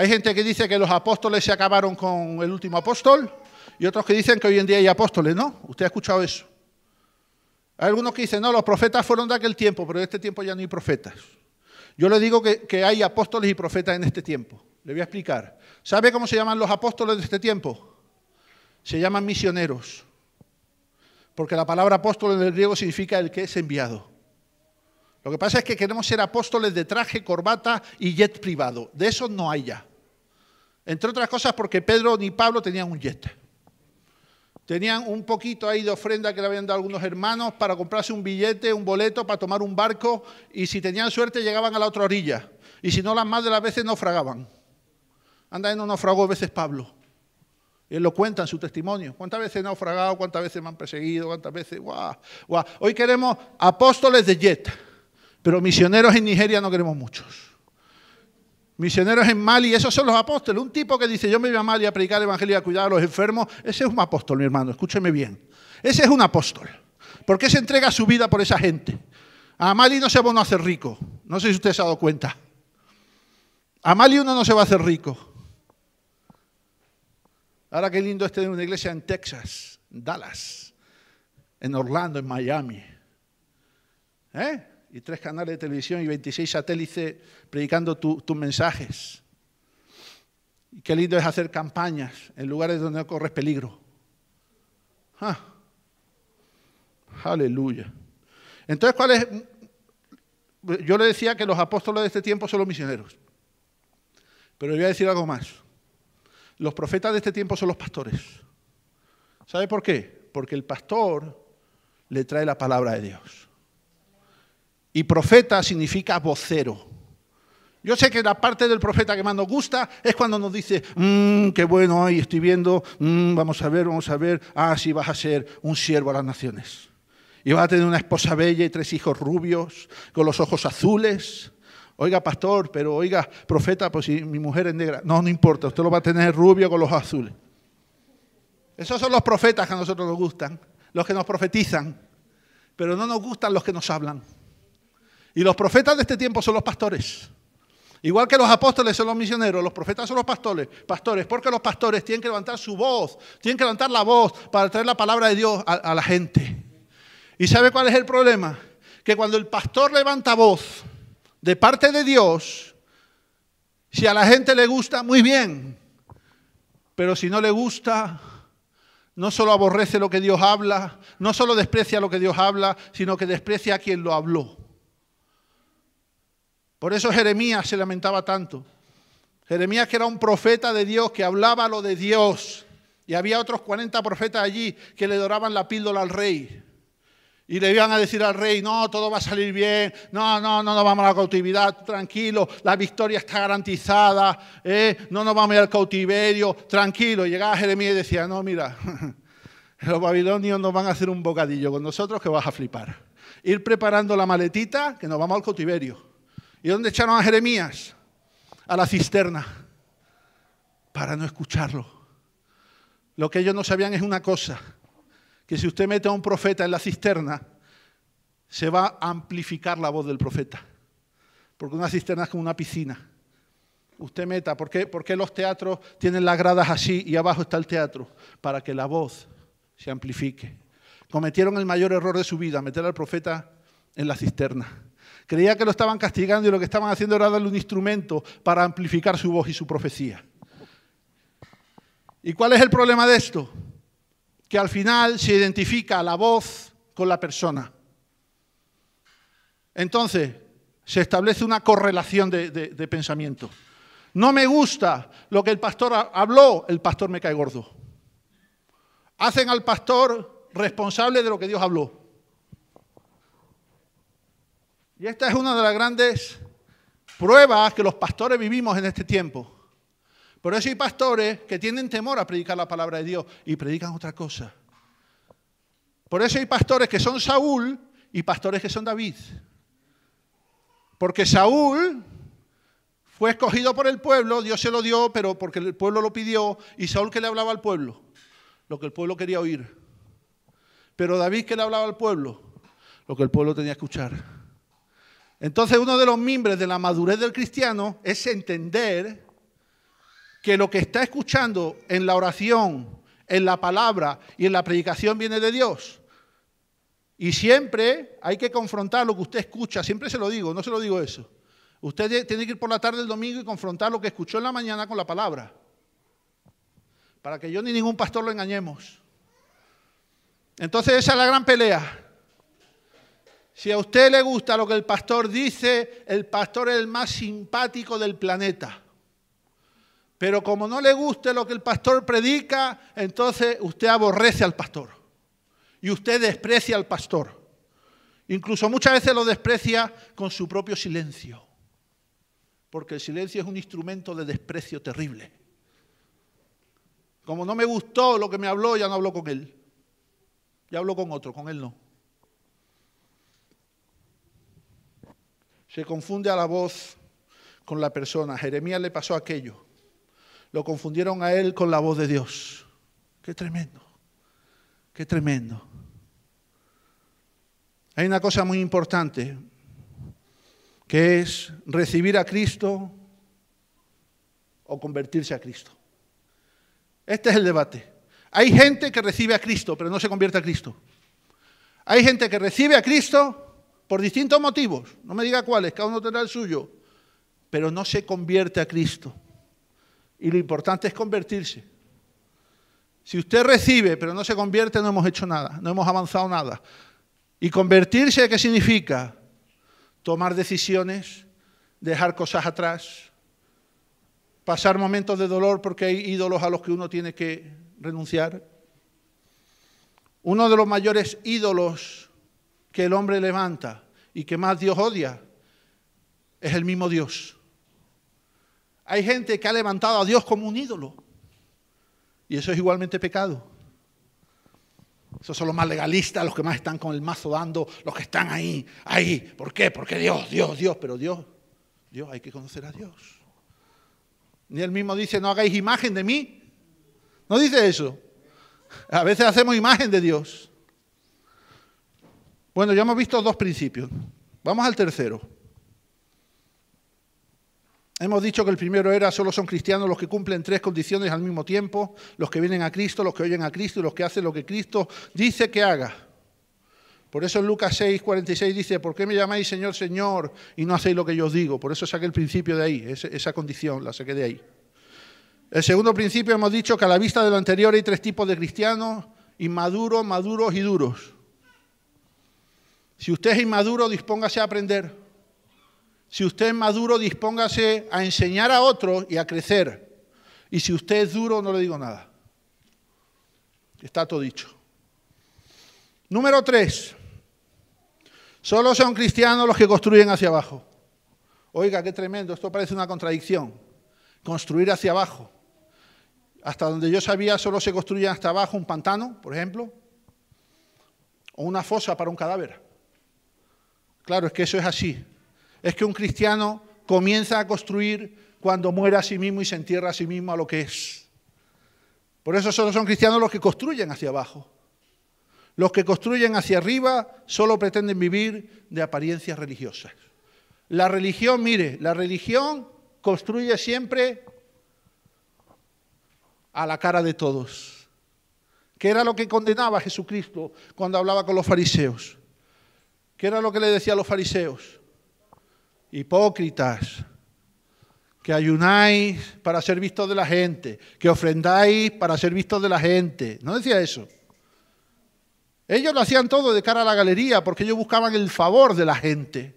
Hay gente que dice que los apóstoles se acabaron con el último apóstol y otros que dicen que hoy en día hay apóstoles, ¿no? Usted ha escuchado eso. Hay algunos que dicen, no, los profetas fueron de aquel tiempo, pero en este tiempo ya no hay profetas. Yo le digo que, hay apóstoles y profetas en este tiempo. Le voy a explicar. ¿Sabe cómo se llaman los apóstoles de este tiempo? Se llaman misioneros. Porque la palabra apóstol en el griego significa el que es enviado. Lo que pasa es que queremos ser apóstoles de traje, corbata y jet privado. De eso no hay ya. Entre otras cosas porque Pedro ni Pablo tenían un jet. Tenían un poquito ahí de ofrenda que le habían dado algunos hermanos para comprarse un billete, un boleto, para tomar un barco y si tenían suerte llegaban a la otra orilla. Y si no, las más de las veces naufragaban. Anda, no naufragó veces Pablo. Él lo cuenta en su testimonio. ¿Cuántas veces he naufragado? ¿Cuántas veces me han perseguido? ¿Cuántas veces? ¡Guau! Hoy queremos apóstoles de jet, pero misioneros en Nigeria no queremos muchos. Misioneros en Mali, esos son los apóstoles. Un tipo que dice, yo me voy a Mali a predicar el Evangelio y a cuidar a los enfermos, ese es un apóstol, mi hermano, escúcheme bien. Ese es un apóstol. ¿Por qué se entrega su vida por esa gente? A Mali no se va uno a hacer rico. No sé si usted se ha dado cuenta. A Mali uno no se va a hacer rico. Ahora qué lindo este de una iglesia en Texas, en Dallas, en Orlando, en Miami. ¿Eh? y tres canales de televisión y 26 satélites predicando tus mensajes. Y qué lindo es hacer campañas en lugares donde no corres peligro. Ah. Aleluya. Entonces, ¿cuál es? Yo le decía que los apóstoles de este tiempo son los misioneros. Pero le voy a decir algo más. Los profetas de este tiempo son los pastores. ¿Sabe por qué? Porque el pastor le trae la palabra de Dios. Y profeta significa vocero. Yo sé que la parte del profeta que más nos gusta es cuando nos dice, mmm, qué bueno hoy estoy viendo, mmm, vamos a ver, vamos a ver, ah, sí vas a ser un siervo a las naciones. Y vas a tener una esposa bella y tres hijos rubios, con los ojos azules. Oiga, pastor, pero oiga, profeta, pues si mi mujer es negra. No, no importa, usted lo va a tener rubio con los ojos azules. Esos son los profetas que a nosotros nos gustan, los que nos profetizan, pero no nos gustan los que nos hablan. Y los profetas de este tiempo son los pastores. Igual que los apóstoles son los misioneros, los profetas son los pastores, pastores, porque los pastores tienen que levantar su voz, tienen que levantar la voz para traer la palabra de Dios a, la gente. ¿Y sabe cuál es el problema? Que cuando el pastor levanta voz de parte de Dios, si a la gente le gusta, muy bien, pero si no le gusta, no solo aborrece lo que Dios habla, no solo desprecia lo que Dios habla, sino que desprecia a quien lo habló. Por eso Jeremías se lamentaba tanto. Jeremías que era un profeta de Dios, que hablaba lo de Dios. Y había otros 40 profetas allí que le doraban la píldora al rey. Y le iban a decir al rey, no, todo va a salir bien, no, no, no nos vamos a la cautividad, tranquilo, la victoria está garantizada, ¿eh? no nos vamos a ir al cautiverio, tranquilo. llegaba Jeremías y decía, no, mira, los babilonios nos van a hacer un bocadillo con nosotros que vas a flipar. Ir preparando la maletita que nos vamos al cautiverio. ¿Y dónde echaron a Jeremías? A la cisterna, para no escucharlo. Lo que ellos no sabían es una cosa, que si usted mete a un profeta en la cisterna, se va a amplificar la voz del profeta. Porque una cisterna es como una piscina. Usted meta, ¿por qué, los teatros tienen las gradas así y abajo está el teatro? Para que la voz se amplifique. Cometieron el mayor error de su vida, meter al profeta en la cisterna. Creía que lo estaban castigando y lo que estaban haciendo era darle un instrumento para amplificar su voz y su profecía. ¿Y cuál es el problema de esto? Que al final se identifica la voz con la persona. Entonces, se establece una correlación de, pensamiento. No me gusta lo que el pastor habló, el pastor me cae gordo. Hacen al pastor responsable de lo que Dios habló. Y esta es una de las grandes pruebas que los pastores vivimos en este tiempo. Por eso hay pastores que tienen temor a predicar la palabra de Dios y predican otra cosa. Por eso hay pastores que son Saúl y pastores que son David. Porque Saúl fue escogido por el pueblo, Dios se lo dio, pero porque el pueblo lo pidió, y Saúl que le hablaba al pueblo, lo que el pueblo quería oír. Pero David que le hablaba al pueblo, lo que el pueblo tenía que escuchar. Entonces uno de los mimbres de la madurez del cristiano es entender que lo que está escuchando en la oración, en la palabra y en la predicación viene de Dios. Y siempre hay que confrontar lo que usted escucha, siempre se lo digo, no se lo digo eso. Usted tiene que ir por la tarde el domingo y confrontar lo que escuchó en la mañana con la palabra. Para que yo ni ningún pastor lo engañemos. Entonces esa es la gran pelea. Si a usted le gusta lo que el pastor dice, el pastor es el más simpático del planeta. Pero como no le guste lo que el pastor predica, entonces usted aborrece al pastor. Y usted desprecia al pastor. Incluso muchas veces lo desprecia con su propio silencio. Porque el silencio es un instrumento de desprecio terrible. Como no me gustó lo que me habló, ya no hablo con él. Ya hablo con otro, con él no. Se confunde a la voz con la persona. Jeremías le pasó aquello. Lo confundieron a él con la voz de Dios. Qué tremendo. Qué tremendo. Hay una cosa muy importante que es recibir a Cristo o convertirse a Cristo. Este es el debate. Hay gente que recibe a Cristo, pero no se convierte a Cristo. Hay gente que recibe a Cristo, por distintos motivos, no me diga cuáles, cada uno tendrá el suyo, pero no se convierte a Cristo. Y lo importante es convertirse. Si usted recibe, pero no se convierte, no hemos hecho nada, no hemos avanzado nada. ¿Y convertirse qué significa? Tomar decisiones, dejar cosas atrás, pasar momentos de dolor porque hay ídolos a los que uno tiene que renunciar. Uno de los mayores ídolos que el hombre levanta y que más Dios odia es el mismo Dios. Hay gente que ha levantado a Dios como un ídolo. Y eso es igualmente pecado. Esos son los más legalistas, los que más están con el mazo dando, los que están ahí, ahí. ¿Por qué? Porque Dios, Dios, Dios. Pero Dios, Dios, hay que conocer a Dios. Ni él mismo dice, no hagáis imagen de mí. No dice eso. A veces hacemos imagen de Dios. Bueno, ya hemos visto dos principios. Vamos al tercero. Hemos dicho que el primero era solo son cristianos los que cumplen tres condiciones al mismo tiempo, los que vienen a Cristo, los que oyen a Cristo y los que hacen lo que Cristo dice que haga. Por eso en Lucas 6, 46 dice, ¿por qué me llamáis Señor, Señor y no hacéis lo que yo os digo? Por eso saqué el principio de ahí, esa condición la saqué de ahí. El segundo principio hemos dicho que a la vista de lo anterior hay tres tipos de cristianos, inmaduros, maduros y duros. Si usted es inmaduro, dispóngase a aprender. Si usted es maduro, dispóngase a enseñar a otros y a crecer. Y si usted es duro, no le digo nada. Está todo dicho. Número tres. Solo son cristianos los que construyen hacia abajo. Oiga, qué tremendo, esto parece una contradicción. Construir hacia abajo. Hasta donde yo sabía, solo se construye hasta abajo un pantano, por ejemplo, o una fosa para un cadáver. Claro, es que eso es así. Es que un cristiano comienza a construir cuando muere a sí mismo y se entierra a sí mismo a lo que es. Por eso solo son cristianos los que construyen hacia abajo. Los que construyen hacia arriba solo pretenden vivir de apariencias religiosas. La religión, mire, la religión construye siempre a la cara de todos, que era lo que condenaba Jesucristo cuando hablaba con los fariseos. ¿Qué era lo que le decía a los fariseos? Hipócritas, que ayunáis para ser vistos de la gente, que ofrendáis para ser vistos de la gente. No decía eso. Ellos lo hacían todo de cara a la galería porque ellos buscaban el favor de la gente.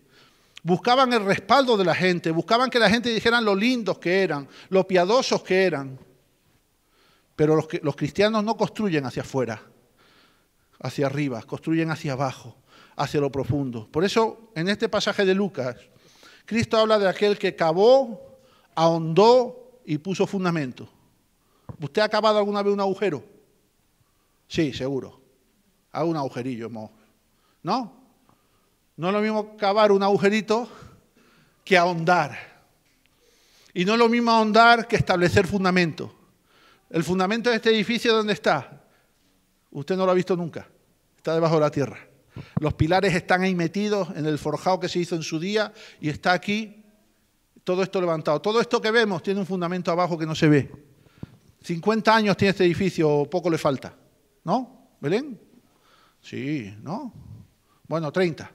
Buscaban el respaldo de la gente, buscaban que la gente dijeran lo lindos que eran, lo piadosos que eran. Pero los, los cristianos no construyen hacia afuera, hacia arriba, construyen hacia abajo hacia lo profundo. Por eso, en este pasaje de Lucas, Cristo habla de aquel que cavó, ahondó y puso fundamento. ¿Usted ha cavado alguna vez un agujero? Sí, seguro. Hago un agujerillo, ¿no? No es lo mismo cavar un agujerito que ahondar. Y no es lo mismo ahondar que establecer fundamento. El fundamento de este edificio, ¿dónde está? Usted no lo ha visto nunca. Está debajo de la tierra. Los pilares están ahí metidos en el forjado que se hizo en su día y está aquí todo esto levantado. Todo esto que vemos tiene un fundamento abajo que no se ve. 50 años tiene este edificio, poco le falta. ¿No? ¿Belén? Sí, ¿no? Bueno, 30.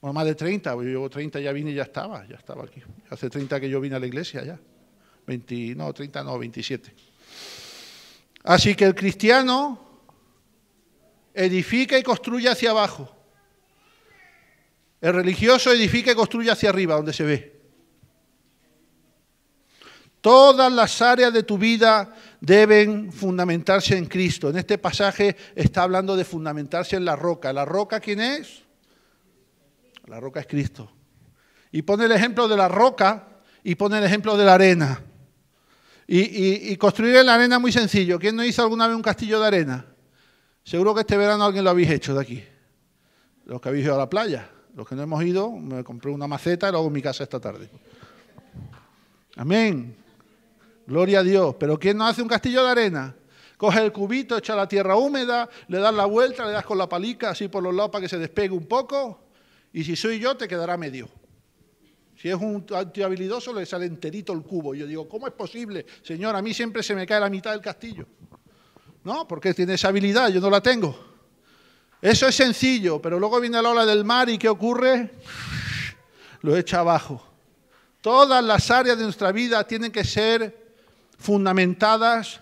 Bueno, más de 30. Yo llevo 30, ya vine y ya estaba. Ya estaba aquí. Hace 30 que yo vine a la iglesia ya. 20, no, 30 no, 27. Así que el cristiano edifica y construye hacia abajo. El religioso edifica y construye hacia arriba, donde se ve. Todas las áreas de tu vida deben fundamentarse en Cristo. En este pasaje está hablando de fundamentarse en la roca. ¿La roca quién es? La roca es Cristo. Y pone el ejemplo de la roca y pone el ejemplo de la arena. Y, construir en la arena es muy sencillo. ¿Quién no hizo alguna vez un castillo de arena? Seguro que este verano alguien lo habéis hecho de aquí. Los que habéis ido a la playa. Los que no hemos ido, me compré una maceta y lo hago en mi casa esta tarde. Amén. Gloria a Dios. Pero ¿quién no hace un castillo de arena? Coge el cubito, echa la tierra húmeda, le das la vuelta, le das con la palica así por los lados para que se despegue un poco. Y si soy yo, te quedará medio. Si es un tío habilidoso, le sale enterito el cubo. Yo digo, ¿cómo es posible? Señor, a mí siempre se me cae la mitad del castillo. No, porque tiene esa habilidad, yo no la tengo. Eso es sencillo, pero luego viene la ola del mar y ¿qué ocurre? Lo echa abajo. Todas las áreas de nuestra vida tienen que ser fundamentadas,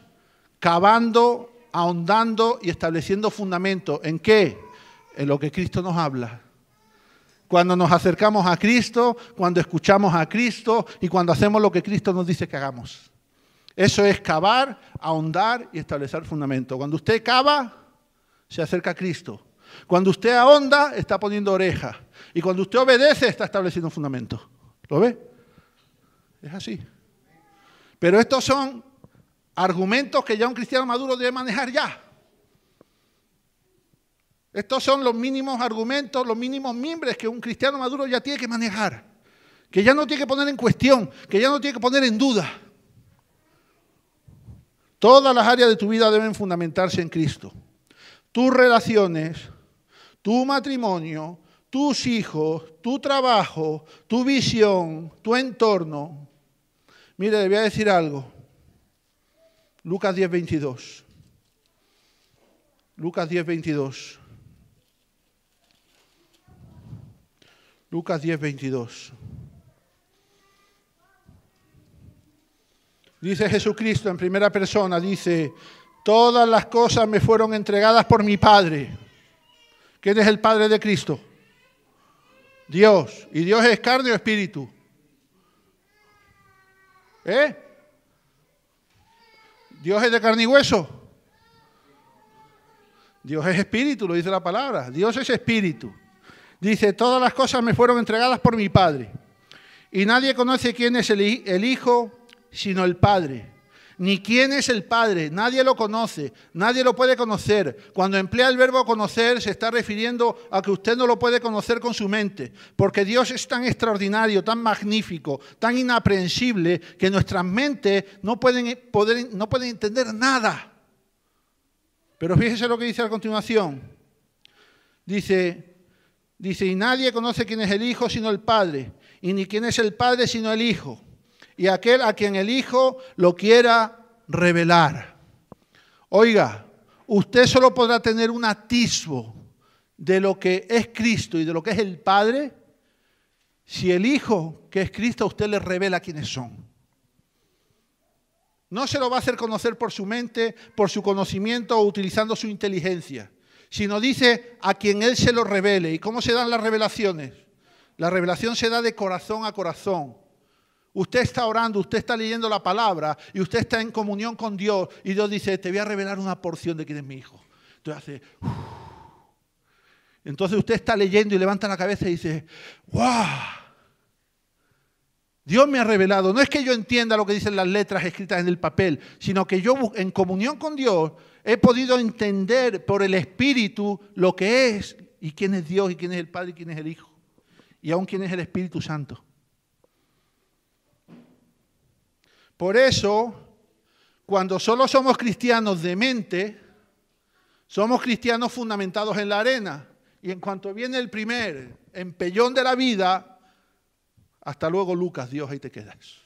cavando, ahondando y estableciendo fundamento. ¿En qué? En lo que Cristo nos habla. Cuando nos acercamos a Cristo, cuando escuchamos a Cristo y cuando hacemos lo que Cristo nos dice que hagamos. Eso es cavar, ahondar y establecer fundamento. Cuando usted cava, se acerca a Cristo. Cuando usted ahonda, está poniendo oreja. Y cuando usted obedece, está estableciendo fundamento. ¿Lo ve? Es así. Pero estos son argumentos que ya un cristiano maduro debe manejar ya. Estos son los mínimos argumentos, los mínimos mimbres que un cristiano maduro ya tiene que manejar, que ya no tiene que poner en cuestión, que ya no tiene que poner en duda. Todas las áreas de tu vida deben fundamentarse en Cristo. Tus relaciones, tu matrimonio, tus hijos, tu trabajo, tu visión, tu entorno. Mire, le voy a decir algo. Lucas 10, 22. Lucas 10, 22. Lucas 10, 22. Dice Jesucristo en primera persona, dice, todas las cosas me fueron entregadas por mi Padre. ¿Quién es el Padre de Cristo? Dios. ¿Y Dios es carne o espíritu? ¿Eh? ¿Dios es de carne y hueso? Dios es espíritu, lo dice la palabra. Dios es espíritu. Dice, todas las cosas me fueron entregadas por mi Padre. Y nadie conoce quién es el, el Hijo sino el Padre. Ni quién es el Padre, nadie lo conoce, nadie lo puede conocer. Cuando emplea el verbo conocer se está refiriendo a que usted no lo puede conocer con su mente, porque Dios es tan extraordinario, tan magnífico, tan inaprehensible, que nuestras mentes no pueden, poder, no pueden entender nada. Pero fíjese lo que dice a continuación. Dice, dice, y nadie conoce quién es el Hijo sino el Padre, y ni quién es el Padre sino el Hijo y aquel a quien el Hijo lo quiera revelar. Oiga, usted solo podrá tener un atisbo de lo que es Cristo y de lo que es el Padre si el Hijo, que es Cristo, a usted le revela quiénes son. No se lo va a hacer conocer por su mente, por su conocimiento o utilizando su inteligencia, sino dice a quien Él se lo revele. ¿Y cómo se dan las revelaciones? La revelación se da de corazón a corazón, Usted está orando, usted está leyendo la palabra y usted está en comunión con Dios y Dios dice, te voy a revelar una porción de quién es mi hijo. Entonces hace... Entonces usted está leyendo y levanta la cabeza y dice, ¡guau! Dios me ha revelado. No es que yo entienda lo que dicen las letras escritas en el papel, sino que yo en comunión con Dios he podido entender por el Espíritu lo que es y quién es Dios y quién es el Padre y quién es el Hijo. Y aún quién es el Espíritu Santo. Por eso, cuando solo somos cristianos de mente, somos cristianos fundamentados en la arena. Y en cuanto viene el primer empellón de la vida, hasta luego Lucas, Dios, ahí te quedas.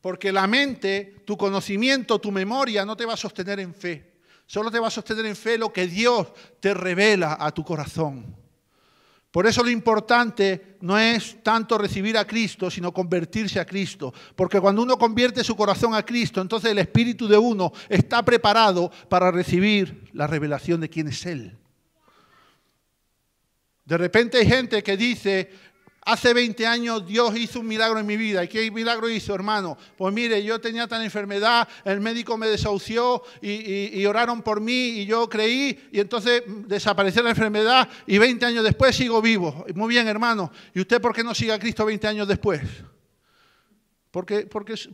Porque la mente, tu conocimiento, tu memoria no te va a sostener en fe. Solo te va a sostener en fe lo que Dios te revela a tu corazón. Por eso lo importante no es tanto recibir a Cristo, sino convertirse a Cristo. Porque cuando uno convierte su corazón a Cristo, entonces el espíritu de uno está preparado para recibir la revelación de quién es Él. De repente hay gente que dice, Hace 20 años Dios hizo un milagro en mi vida. ¿Y qué milagro hizo, hermano? Pues mire, yo tenía tal enfermedad, el médico me desahució y, oraron por mí y yo creí y entonces desapareció la enfermedad y 20 años después sigo vivo. Muy bien, hermano. ¿Y usted por qué no sigue a Cristo 20 años después? Porque,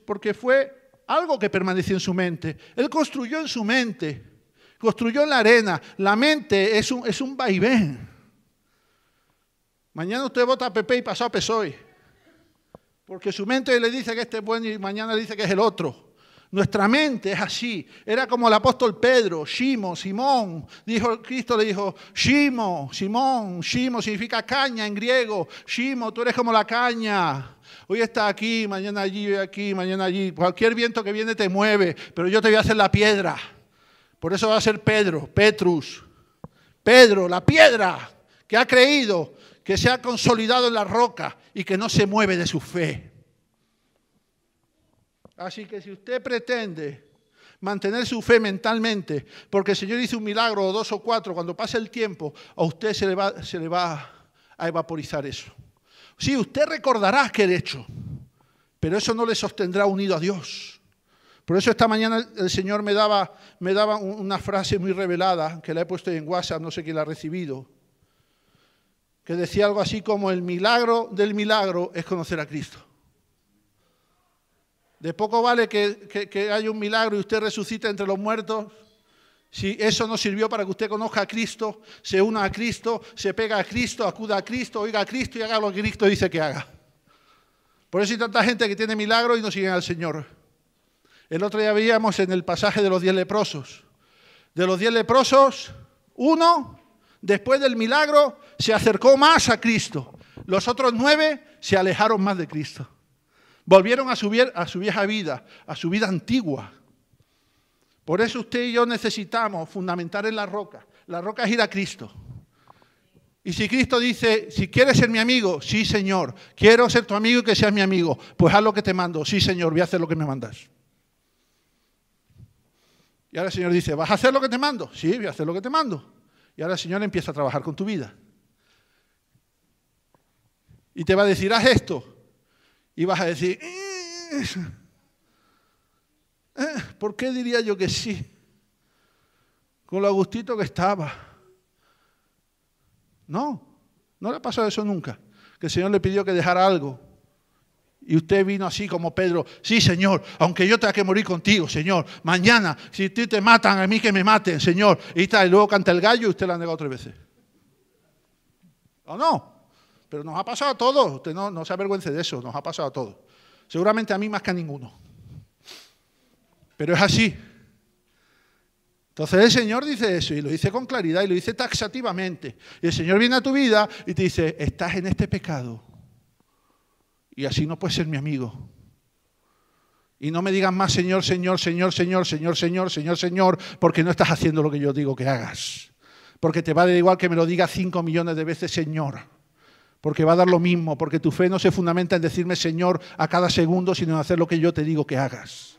porque, fue algo que permaneció en su mente. Él construyó en su mente, construyó en la arena. La mente es un, es un vaivén. Mañana usted vota a Pepe y a hoy, Porque su mente le dice que este es bueno y mañana le dice que es el otro. Nuestra mente es así. Era como el apóstol Pedro, Shimo, Simón. Dijo, Cristo le dijo, Shimo, Simón, Shimo significa caña en griego. Shimo, tú eres como la caña. Hoy está aquí, mañana allí, hoy aquí, mañana allí. Cualquier viento que viene te mueve, pero yo te voy a hacer la piedra. Por eso va a ser Pedro, Petrus. Pedro, la piedra que ha creído que se ha consolidado en la roca y que no se mueve de su fe. Así que si usted pretende mantener su fe mentalmente, porque el Señor hizo un milagro o dos o cuatro, cuando pase el tiempo, a usted se le va, se le va a evaporizar eso. Sí, usted recordará que el hecho, pero eso no le sostendrá unido a Dios. Por eso esta mañana el Señor me daba, me daba una frase muy revelada, que la he puesto en WhatsApp, no sé quién la ha recibido que decía algo así como el milagro del milagro es conocer a Cristo. De poco vale que, que, haya un milagro y usted resucita entre los muertos. Si eso no sirvió para que usted conozca a Cristo, se una a Cristo, se pega a Cristo, acuda a Cristo, oiga a Cristo y haga lo que Cristo dice que haga. Por eso hay tanta gente que tiene milagro y no siguen al Señor. El otro día veíamos en el pasaje de los diez leprosos. De los diez leprosos, uno, después del milagro, se acercó más a Cristo. Los otros nueve se alejaron más de Cristo. Volvieron a su, vieja vida, a su vida antigua. Por eso usted y yo necesitamos fundamentar en la roca. La roca es ir a Cristo. Y si Cristo dice, si quieres ser mi amigo, sí Señor, quiero ser tu amigo y que seas mi amigo, pues haz lo que te mando, sí Señor, voy a hacer lo que me mandas. Y ahora el Señor dice, ¿vas a hacer lo que te mando? Sí, voy a hacer lo que te mando. Y ahora el Señor empieza a trabajar con tu vida. Y te va a decir, haz esto. Y vas a decir, eh, eh, ¿por qué diría yo que sí? Con lo agustito que estaba. No, no le ha pasado eso nunca. Que el Señor le pidió que dejara algo. Y usted vino así como Pedro, sí Señor, aunque yo tenga que morir contigo, Señor, mañana, si usted te matan, a mí que me maten, Señor. Y, está y luego canta el gallo y usted la nega tres veces. ¿O no? Pero nos ha pasado a todos, usted no, se avergüence de eso, nos ha pasado a todos. Seguramente a mí más que a ninguno. Pero es así. Entonces el Señor dice eso y lo dice con claridad y lo dice taxativamente. Y el Señor viene a tu vida y te dice, estás en este pecado. Y así no puedes ser mi amigo. Y no me digas más, Señor, Señor, Señor, Señor, Señor, Señor, Señor, Señor, porque no estás haciendo lo que yo digo que hagas. Porque te va de igual que me lo diga cinco millones de veces, Señor porque va a dar lo mismo, porque tu fe no se fundamenta en decirme Señor a cada segundo, sino en hacer lo que yo te digo que hagas.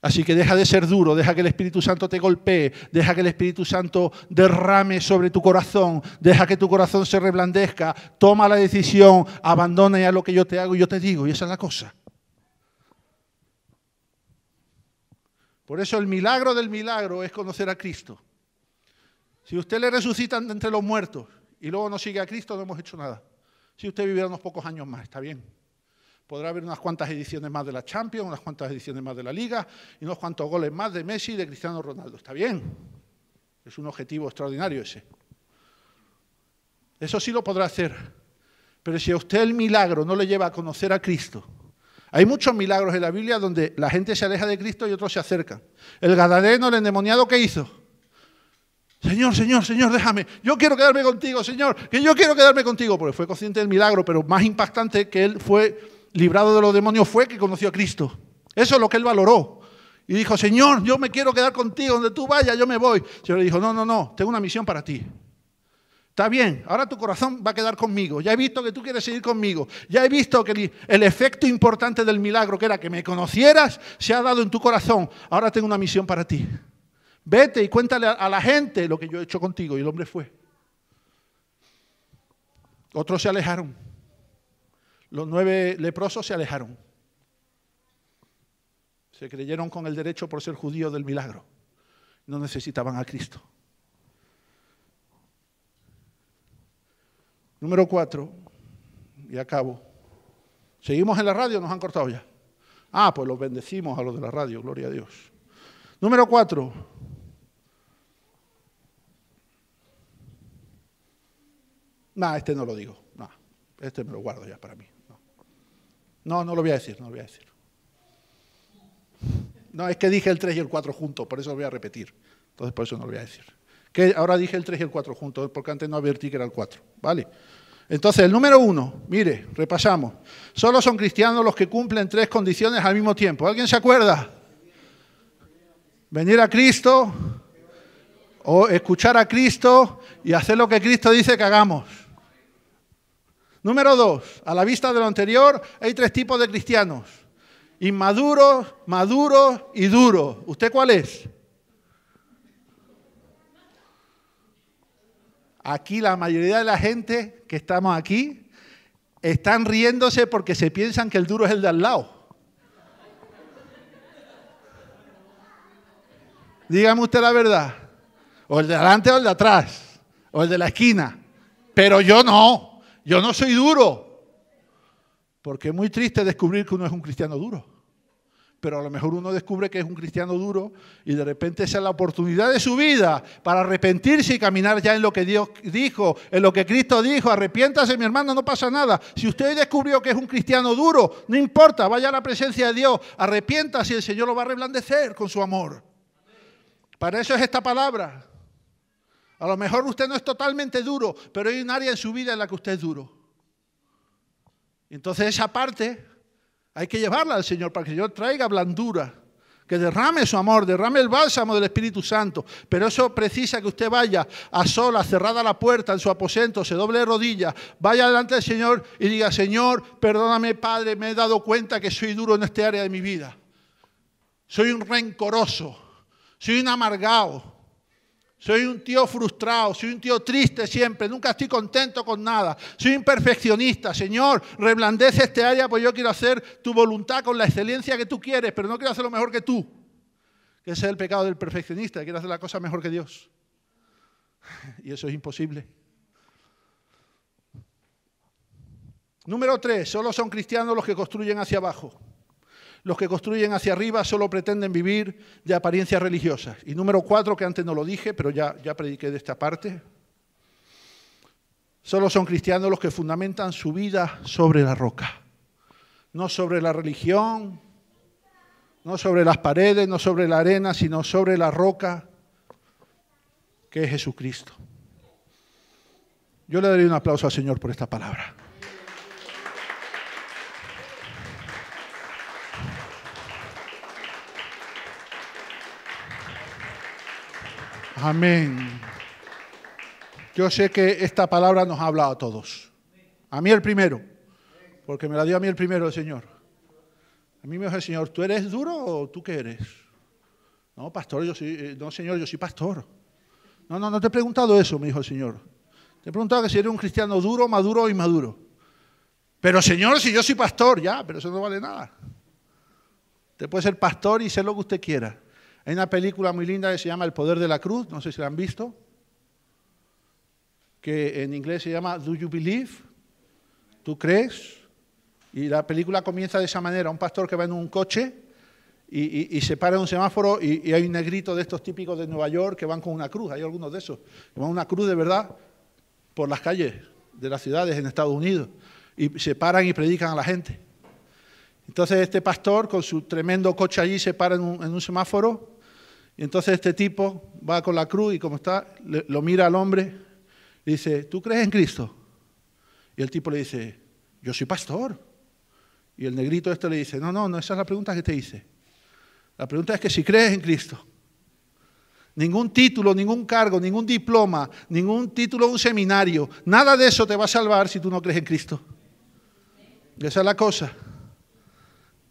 Así que deja de ser duro, deja que el Espíritu Santo te golpee, deja que el Espíritu Santo derrame sobre tu corazón, deja que tu corazón se reblandezca, toma la decisión, abandona ya lo que yo te hago y yo te digo, y esa es la cosa. Por eso el milagro del milagro es conocer a Cristo. Si usted le resucitan entre los muertos, y luego no sigue a Cristo, no hemos hecho nada. Si usted viviera unos pocos años más, está bien. Podrá haber unas cuantas ediciones más de la Champions, unas cuantas ediciones más de la Liga y unos cuantos goles más de Messi y de Cristiano Ronaldo. Está bien. Es un objetivo extraordinario ese. Eso sí lo podrá hacer. Pero si a usted el milagro no le lleva a conocer a Cristo, hay muchos milagros en la Biblia donde la gente se aleja de Cristo y otros se acercan. El Gadareno, el endemoniado, ¿qué hizo? Señor, Señor, Señor, déjame. Yo quiero quedarme contigo, Señor, que yo quiero quedarme contigo. Porque fue consciente del milagro, pero más impactante que él fue librado de los demonios fue que conoció a Cristo. Eso es lo que él valoró. Y dijo, Señor, yo me quiero quedar contigo, donde tú vayas, yo me voy. Señor le dijo, no, no, no, tengo una misión para ti. Está bien, ahora tu corazón va a quedar conmigo. Ya he visto que tú quieres seguir conmigo. Ya he visto que el efecto importante del milagro, que era que me conocieras, se ha dado en tu corazón. Ahora tengo una misión para ti vete y cuéntale a la gente lo que yo he hecho contigo. Y el hombre fue. Otros se alejaron. Los nueve leprosos se alejaron. Se creyeron con el derecho por ser judíos del milagro. No necesitaban a Cristo. Número cuatro, y acabo. ¿Seguimos en la radio? Nos han cortado ya. Ah, pues los bendecimos a los de la radio, gloria a Dios. Número cuatro, no, este no lo digo, no, este me lo guardo ya para mí. No. no, lo voy a decir, no lo voy a decir. No, es que dije el 3 y el 4 juntos, por eso lo voy a repetir. Entonces, por eso no lo voy a decir. Que ahora dije el 3 y el 4 juntos, porque antes no advertí que era el 4, ¿vale? Entonces, el número uno, mire, repasamos. Solo son cristianos los que cumplen tres condiciones al mismo tiempo. ¿Alguien se acuerda? Venir a Cristo, o escuchar a Cristo y hacer lo que Cristo dice que hagamos. Número dos, a la vista de lo anterior, hay tres tipos de cristianos. Inmaduro, maduro y duro. ¿Usted cuál es? Aquí la mayoría de la gente que estamos aquí están riéndose porque se piensan que el duro es el de al lado. Dígame usted la verdad. O el de adelante o el de atrás. O el de la esquina. Pero yo no. Yo no soy duro. Porque es muy triste descubrir que uno es un cristiano duro. Pero a lo mejor uno descubre que es un cristiano duro y de repente esa es la oportunidad de su vida para arrepentirse y caminar ya en lo que Dios dijo, en lo que Cristo dijo. Arrepiéntase, mi hermano, no pasa nada. Si usted descubrió que es un cristiano duro, no importa, vaya a la presencia de Dios, arrepiéntase y el Señor lo va a reblandecer con su amor. Para eso es esta palabra. A lo mejor usted no es totalmente duro, pero hay un área en su vida en la que usted es duro. Entonces esa parte hay que llevarla al Señor para que el Señor traiga blandura, que derrame su amor, derrame el bálsamo del Espíritu Santo. Pero eso precisa que usted vaya a sola, cerrada la puerta en su aposento, se doble rodilla, vaya delante del Señor y diga, Señor, perdóname Padre, me he dado cuenta que soy duro en este área de mi vida. Soy un rencoroso, soy un amargado, soy un tío frustrado, soy un tío triste siempre, nunca estoy contento con nada. Soy un perfeccionista. Señor, reblandece este área, porque yo quiero hacer tu voluntad con la excelencia que tú quieres, pero no quiero hacer lo mejor que tú. Que ese es el pecado del perfeccionista, que hacer la cosa mejor que Dios. Y eso es imposible. Número tres, solo son cristianos los que construyen hacia abajo. Los que construyen hacia arriba solo pretenden vivir de apariencias religiosas. Y número cuatro, que antes no lo dije, pero ya, ya prediqué de esta parte, solo son cristianos los que fundamentan su vida sobre la roca, no sobre la religión, no sobre las paredes, no sobre la arena, sino sobre la roca que es Jesucristo. Yo le daré un aplauso al Señor por esta palabra. Amén. Yo sé que esta palabra nos ha hablado a todos. A mí el primero, porque me la dio a mí el primero el Señor. A mí me dijo el Señor, ¿tú eres duro o tú qué eres? No, pastor, yo soy, eh, no, Señor, yo soy pastor. No, no, no te he preguntado eso, me dijo el Señor. Te he preguntado que si eres un cristiano duro, maduro o inmaduro. Pero Señor, si yo soy pastor, ya, pero eso no vale nada. Usted puede ser pastor y ser lo que usted quiera. Hay una película muy linda que se llama El poder de la cruz, no sé si la han visto, que en inglés se llama Do You Believe? ¿Tú crees? Y la película comienza de esa manera, un pastor que va en un coche y, se para en un semáforo y, hay un negrito de estos típicos de Nueva York que van con una cruz, hay algunos de esos, que van una cruz de verdad por las calles de las ciudades en Estados Unidos y se paran y predican a la gente. Entonces este pastor con su tremendo coche allí se para en en un semáforo y entonces este tipo va con la cruz y como está, lo mira al hombre, le dice, ¿tú crees en Cristo? Y el tipo le dice, yo soy pastor. Y el negrito este le dice, no, no, no, esa es la pregunta que te hice. La pregunta es que si crees en Cristo, ningún título, ningún cargo, ningún diploma, ningún título un seminario, nada de eso te va a salvar si tú no crees en Cristo. esa es la cosa.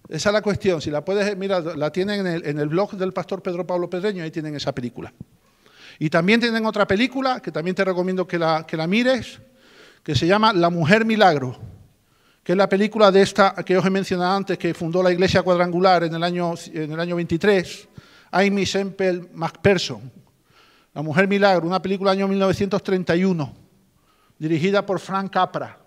Esa es la cuestión. Si la puedes, mirar, la tienen en el, blog del pastor Pedro Pablo Pedreño, ahí tienen esa película. Y también tienen otra película que también te recomiendo que la, que la mires, que se llama La Mujer Milagro, que es la película de esta que os he mencionado antes, que fundó la Iglesia Cuadrangular en el año, en el año 23, Amy Semple MacPherson. La Mujer Milagro, una película del año 1931, dirigida por Frank Capra.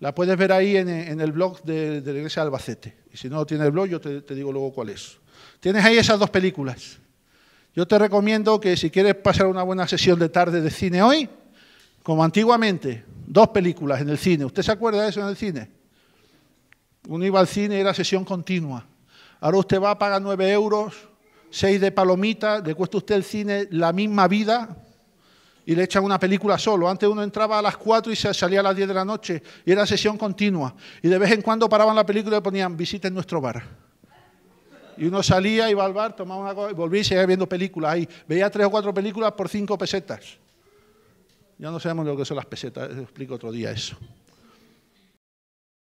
La puedes ver ahí en, el blog de, la Iglesia de Albacete. Y si no tiene el blog, yo te, digo luego cuál es. Tienes ahí esas dos películas. Yo te recomiendo que si quieres pasar una buena sesión de tarde de cine hoy, como antiguamente, dos películas en el cine. ¿Usted se acuerda de eso en el cine? Uno iba al cine y era sesión continua. Ahora usted va, paga nueve euros, seis de palomita, le cuesta usted el cine la misma vida y le echan una película solo. Antes uno entraba a las 4 y se salía a las 10 de la noche y era sesión continua. Y de vez en cuando paraban la película y ponían visiten nuestro bar. Y uno salía, iba al bar, tomaba una cosa y volvía y seguía viendo películas ahí. Veía tres o cuatro películas por cinco pesetas. Ya no sabemos lo que son las pesetas, les explico otro día eso.